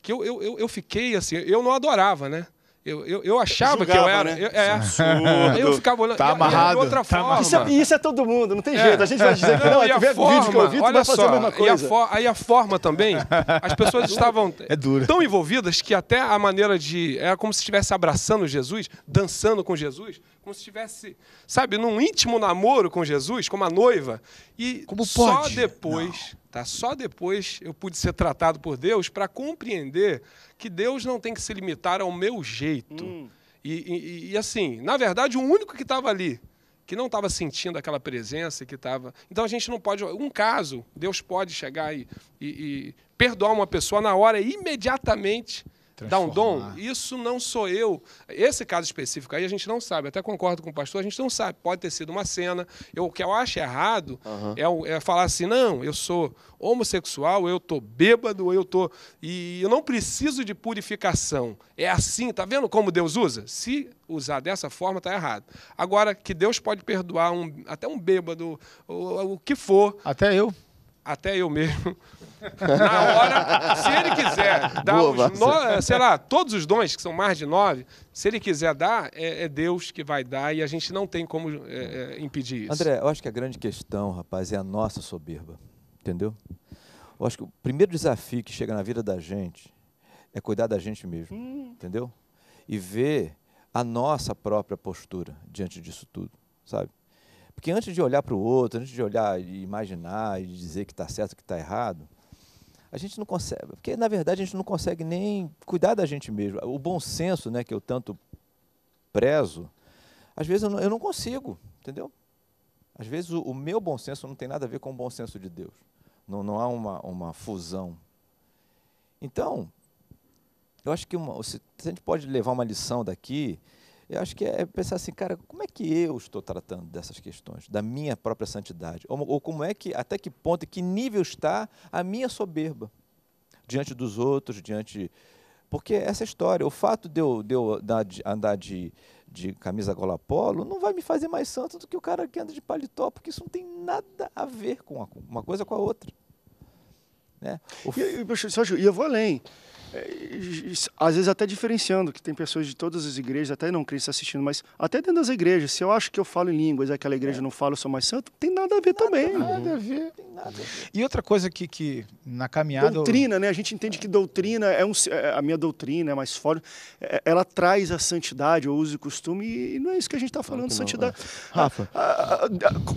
que eu, eu, eu fiquei assim, eu não adorava, né? Eu, eu, eu, achava que eu era. Né? Eu, é. Surdo. Eu ficava olhando. Tá amarrado. outra tá forma. Isso é, isso é, todo mundo, não tem é. jeito. É. A gente vai dizer que não, não é tu forma, vídeo que eu vi, olha vai fazer só, a mesma coisa. E a aí a forma também, as pessoas estavam é dura. tão envolvidas que até a maneira de. Era como se estivesse abraçando Jesus, dançando com Jesus, como se estivesse, sabe, num íntimo namoro com Jesus, como a noiva. E como só depois. Não Tá? Só depois eu pude ser tratado por Deus para compreender que Deus não tem que se limitar ao meu jeito. Hum. E, e, e, assim, na verdade, o único que estava ali, que não estava sentindo aquela presença, que estava. Então a gente não pode. Um caso, Deus pode chegar e, e, perdoar uma pessoa na hora, imediatamente, dá um dom, isso não sou eu. Esse caso específico aí a gente não sabe, até concordo com o pastor, a gente não sabe. Pode ter sido uma cena. Eu, o que eu acho errado uhum. é, é, falar assim: não, eu sou homossexual, eu tô bêbado, eu tô. E eu não preciso de purificação. É assim, tá vendo como Deus usa? Se usar dessa forma, tá errado. Agora, que Deus pode perdoar um, até um bêbado, ou, o que for. Até eu até eu mesmo, na hora, se ele quiser dar Boa, os no, eh, sei lá, todos os dons, que são mais de nove, se ele quiser dar, é, é Deus que vai dar e a gente não tem como é, impedir isso. André, eu acho que a grande questão, rapaz, é a nossa soberba, entendeu? Eu acho que o primeiro desafio que chega na vida da gente é cuidar da gente mesmo, hum. entendeu? E ver a nossa própria postura diante disso tudo, sabe? Porque antes de olhar para o outro, antes de olhar e imaginar e dizer que está certo, que está errado, a gente não consegue, porque na verdade a gente não consegue nem cuidar da gente mesmo. O bom senso, né, que eu tanto prezo, às vezes eu não, eu não consigo, entendeu? Às vezes o, o, meu bom senso não tem nada a ver com o bom senso de Deus. Não, não há uma, uma fusão. Então, eu acho que uma, se, se a gente pode levar uma lição daqui, eu acho que é, é pensar assim, cara, como é que eu estou tratando dessas questões, da minha própria santidade? Ou, ou como é que, até que ponto e que nível está a minha soberba diante dos outros, diante. Porque essa história, o fato de eu, de eu andar de, de camisa gola polo não vai me fazer mais santo do que o cara que anda de paletó, porque isso não tem nada a ver com uma coisa com a outra. Né? O... E, eu vou além. É, às vezes até diferenciando, que tem pessoas de todas as igrejas, até não crentes assistindo, mas até dentro das igrejas, se eu acho que eu falo em línguas é aquela igreja é. não fala, eu sou mais santo, tem nada a ver nada, também. Nada a uhum. ver. nada a ver. E outra coisa que, que na caminhada... Doutrina, né? A gente entende que doutrina, é um, é, a minha doutrina é mais forte, ela traz a santidade, o uso e costume, e não é isso que a gente está falando, não, santidade. Não, né? Rafa.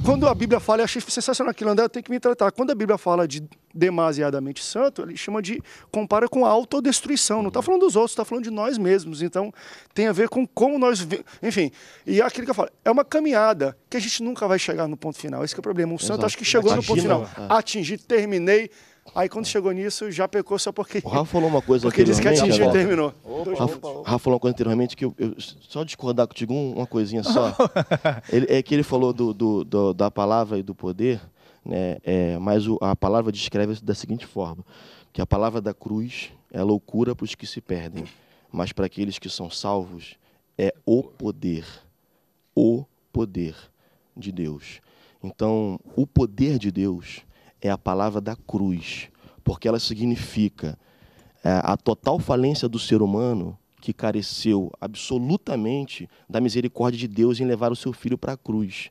quando a Bíblia fala, eu achei sensacional aquilo, André, eu tenho que me tratar. Quando a Bíblia fala de demasiadamente santo, ele chama de compara com a autodestruição. Não está falando dos outros, está falando de nós mesmos. Então tem a ver com como nós, enfim. E é aquilo que eu falo, é uma caminhada que a gente nunca vai chegar no ponto final. Esse é o problema. o santo Exato. acho que chegou Atingindo, no ponto final, é. atingi, terminei. Aí quando chegou nisso, já pecou só porque. O Rafa falou uma coisa Porque disse que atingiu e terminou. Opa, Rafa, opa, opa. Rafa falou uma coisa anteriormente que eu, eu só discordar contigo uma coisinha só. ele, é que ele falou do, do, do, da palavra e do poder. É, é, mas o, a palavra descreve isso da seguinte forma: que a palavra da cruz é loucura para os que se perdem, mas para aqueles que são salvos é o poder, o poder de Deus. Então, o poder de Deus é a palavra da cruz, porque ela significa é, a total falência do ser humano que careceu absolutamente da misericórdia de Deus em levar o seu filho para a cruz.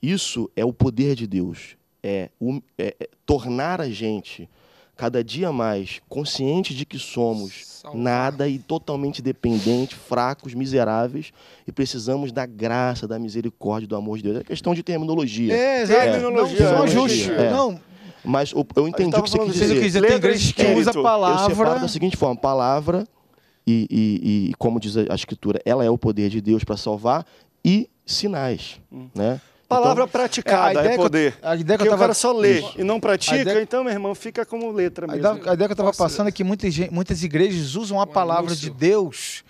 Isso é o poder de Deus é, um, é, é, tornar a gente cada dia mais consciente de que somos Salve. nada e totalmente dependente, fracos, miseráveis e precisamos da graça, da misericórdia, do amor de Deus. É questão de terminologia. É, é. terminologia. Não, não, justo. É. não. Mas o, eu entendi o que você quis assim, dizer. Que tem igreja que usa a palavra. Eu separo da seguinte forma: palavra e, e, e, como diz a Escritura, ela é o poder de Deus para salvar e sinais, hum. né? Palavra então, é, praticada é, é poder. Que, a ideia que, eu tava... o cara só lê e não pratica, ideia... então, meu irmão, fica como letra mesmo. A ideia, a ideia que eu estava passando é que muitas, muitas igrejas usam a um palavra anúncio. de Deus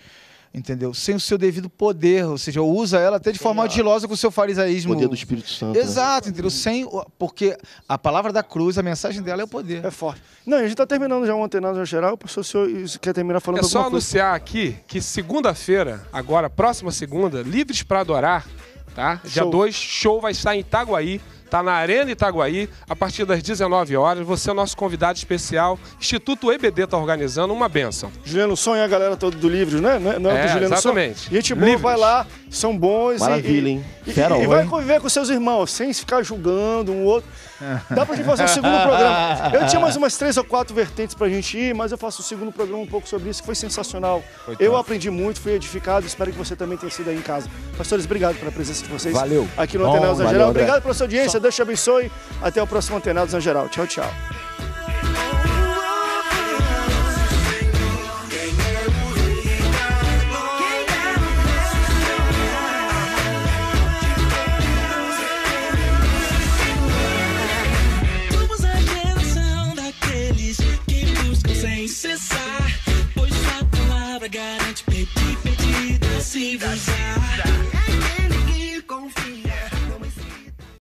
entendeu? Sem o seu devido poder, ou seja, usa ela até de forma odilosa com o seu farisaísmo. Poder do Espírito Santo. Né? Exato, entendeu? Sem, porque a palavra da cruz, a mensagem dela é o poder. É forte. Não, a gente está terminando já ontem na geral, o professor quer terminar falando É só anunciar coisa. aqui que segunda-feira, agora, próxima segunda, Livres para Adorar, Tá? Show. Dia 2, show vai estar em Itaguaí. Está na Arena Itaguaí, a partir das 19 horas. Você é o nosso convidado especial. Instituto EBD está organizando uma benção. Juliano sonha é a galera toda do livro né? Não é, não é, é Juliano exatamente. Sonho. Gente boa, vai lá, são bons. Maravilha, e, hein? E, Fera, e vai conviver com seus irmãos, sem ficar julgando um outro. Dá pra gente fazer um segundo programa. Eu tinha mais umas três ou quatro vertentes pra gente ir, mas eu faço o um segundo programa um pouco sobre isso, que foi sensacional. Foi eu aprendi muito, fui edificado, espero que você também tenha sido aí em casa. Pastores, obrigado pela presença de vocês. Valeu. Aqui no Antenel geral Obrigado pela sua audiência. Só audiência. Deus te abençoe. Até o próximo Antenados na Geral. Tchau, tchau. cessar, pois palavra garante pedir, pedir, se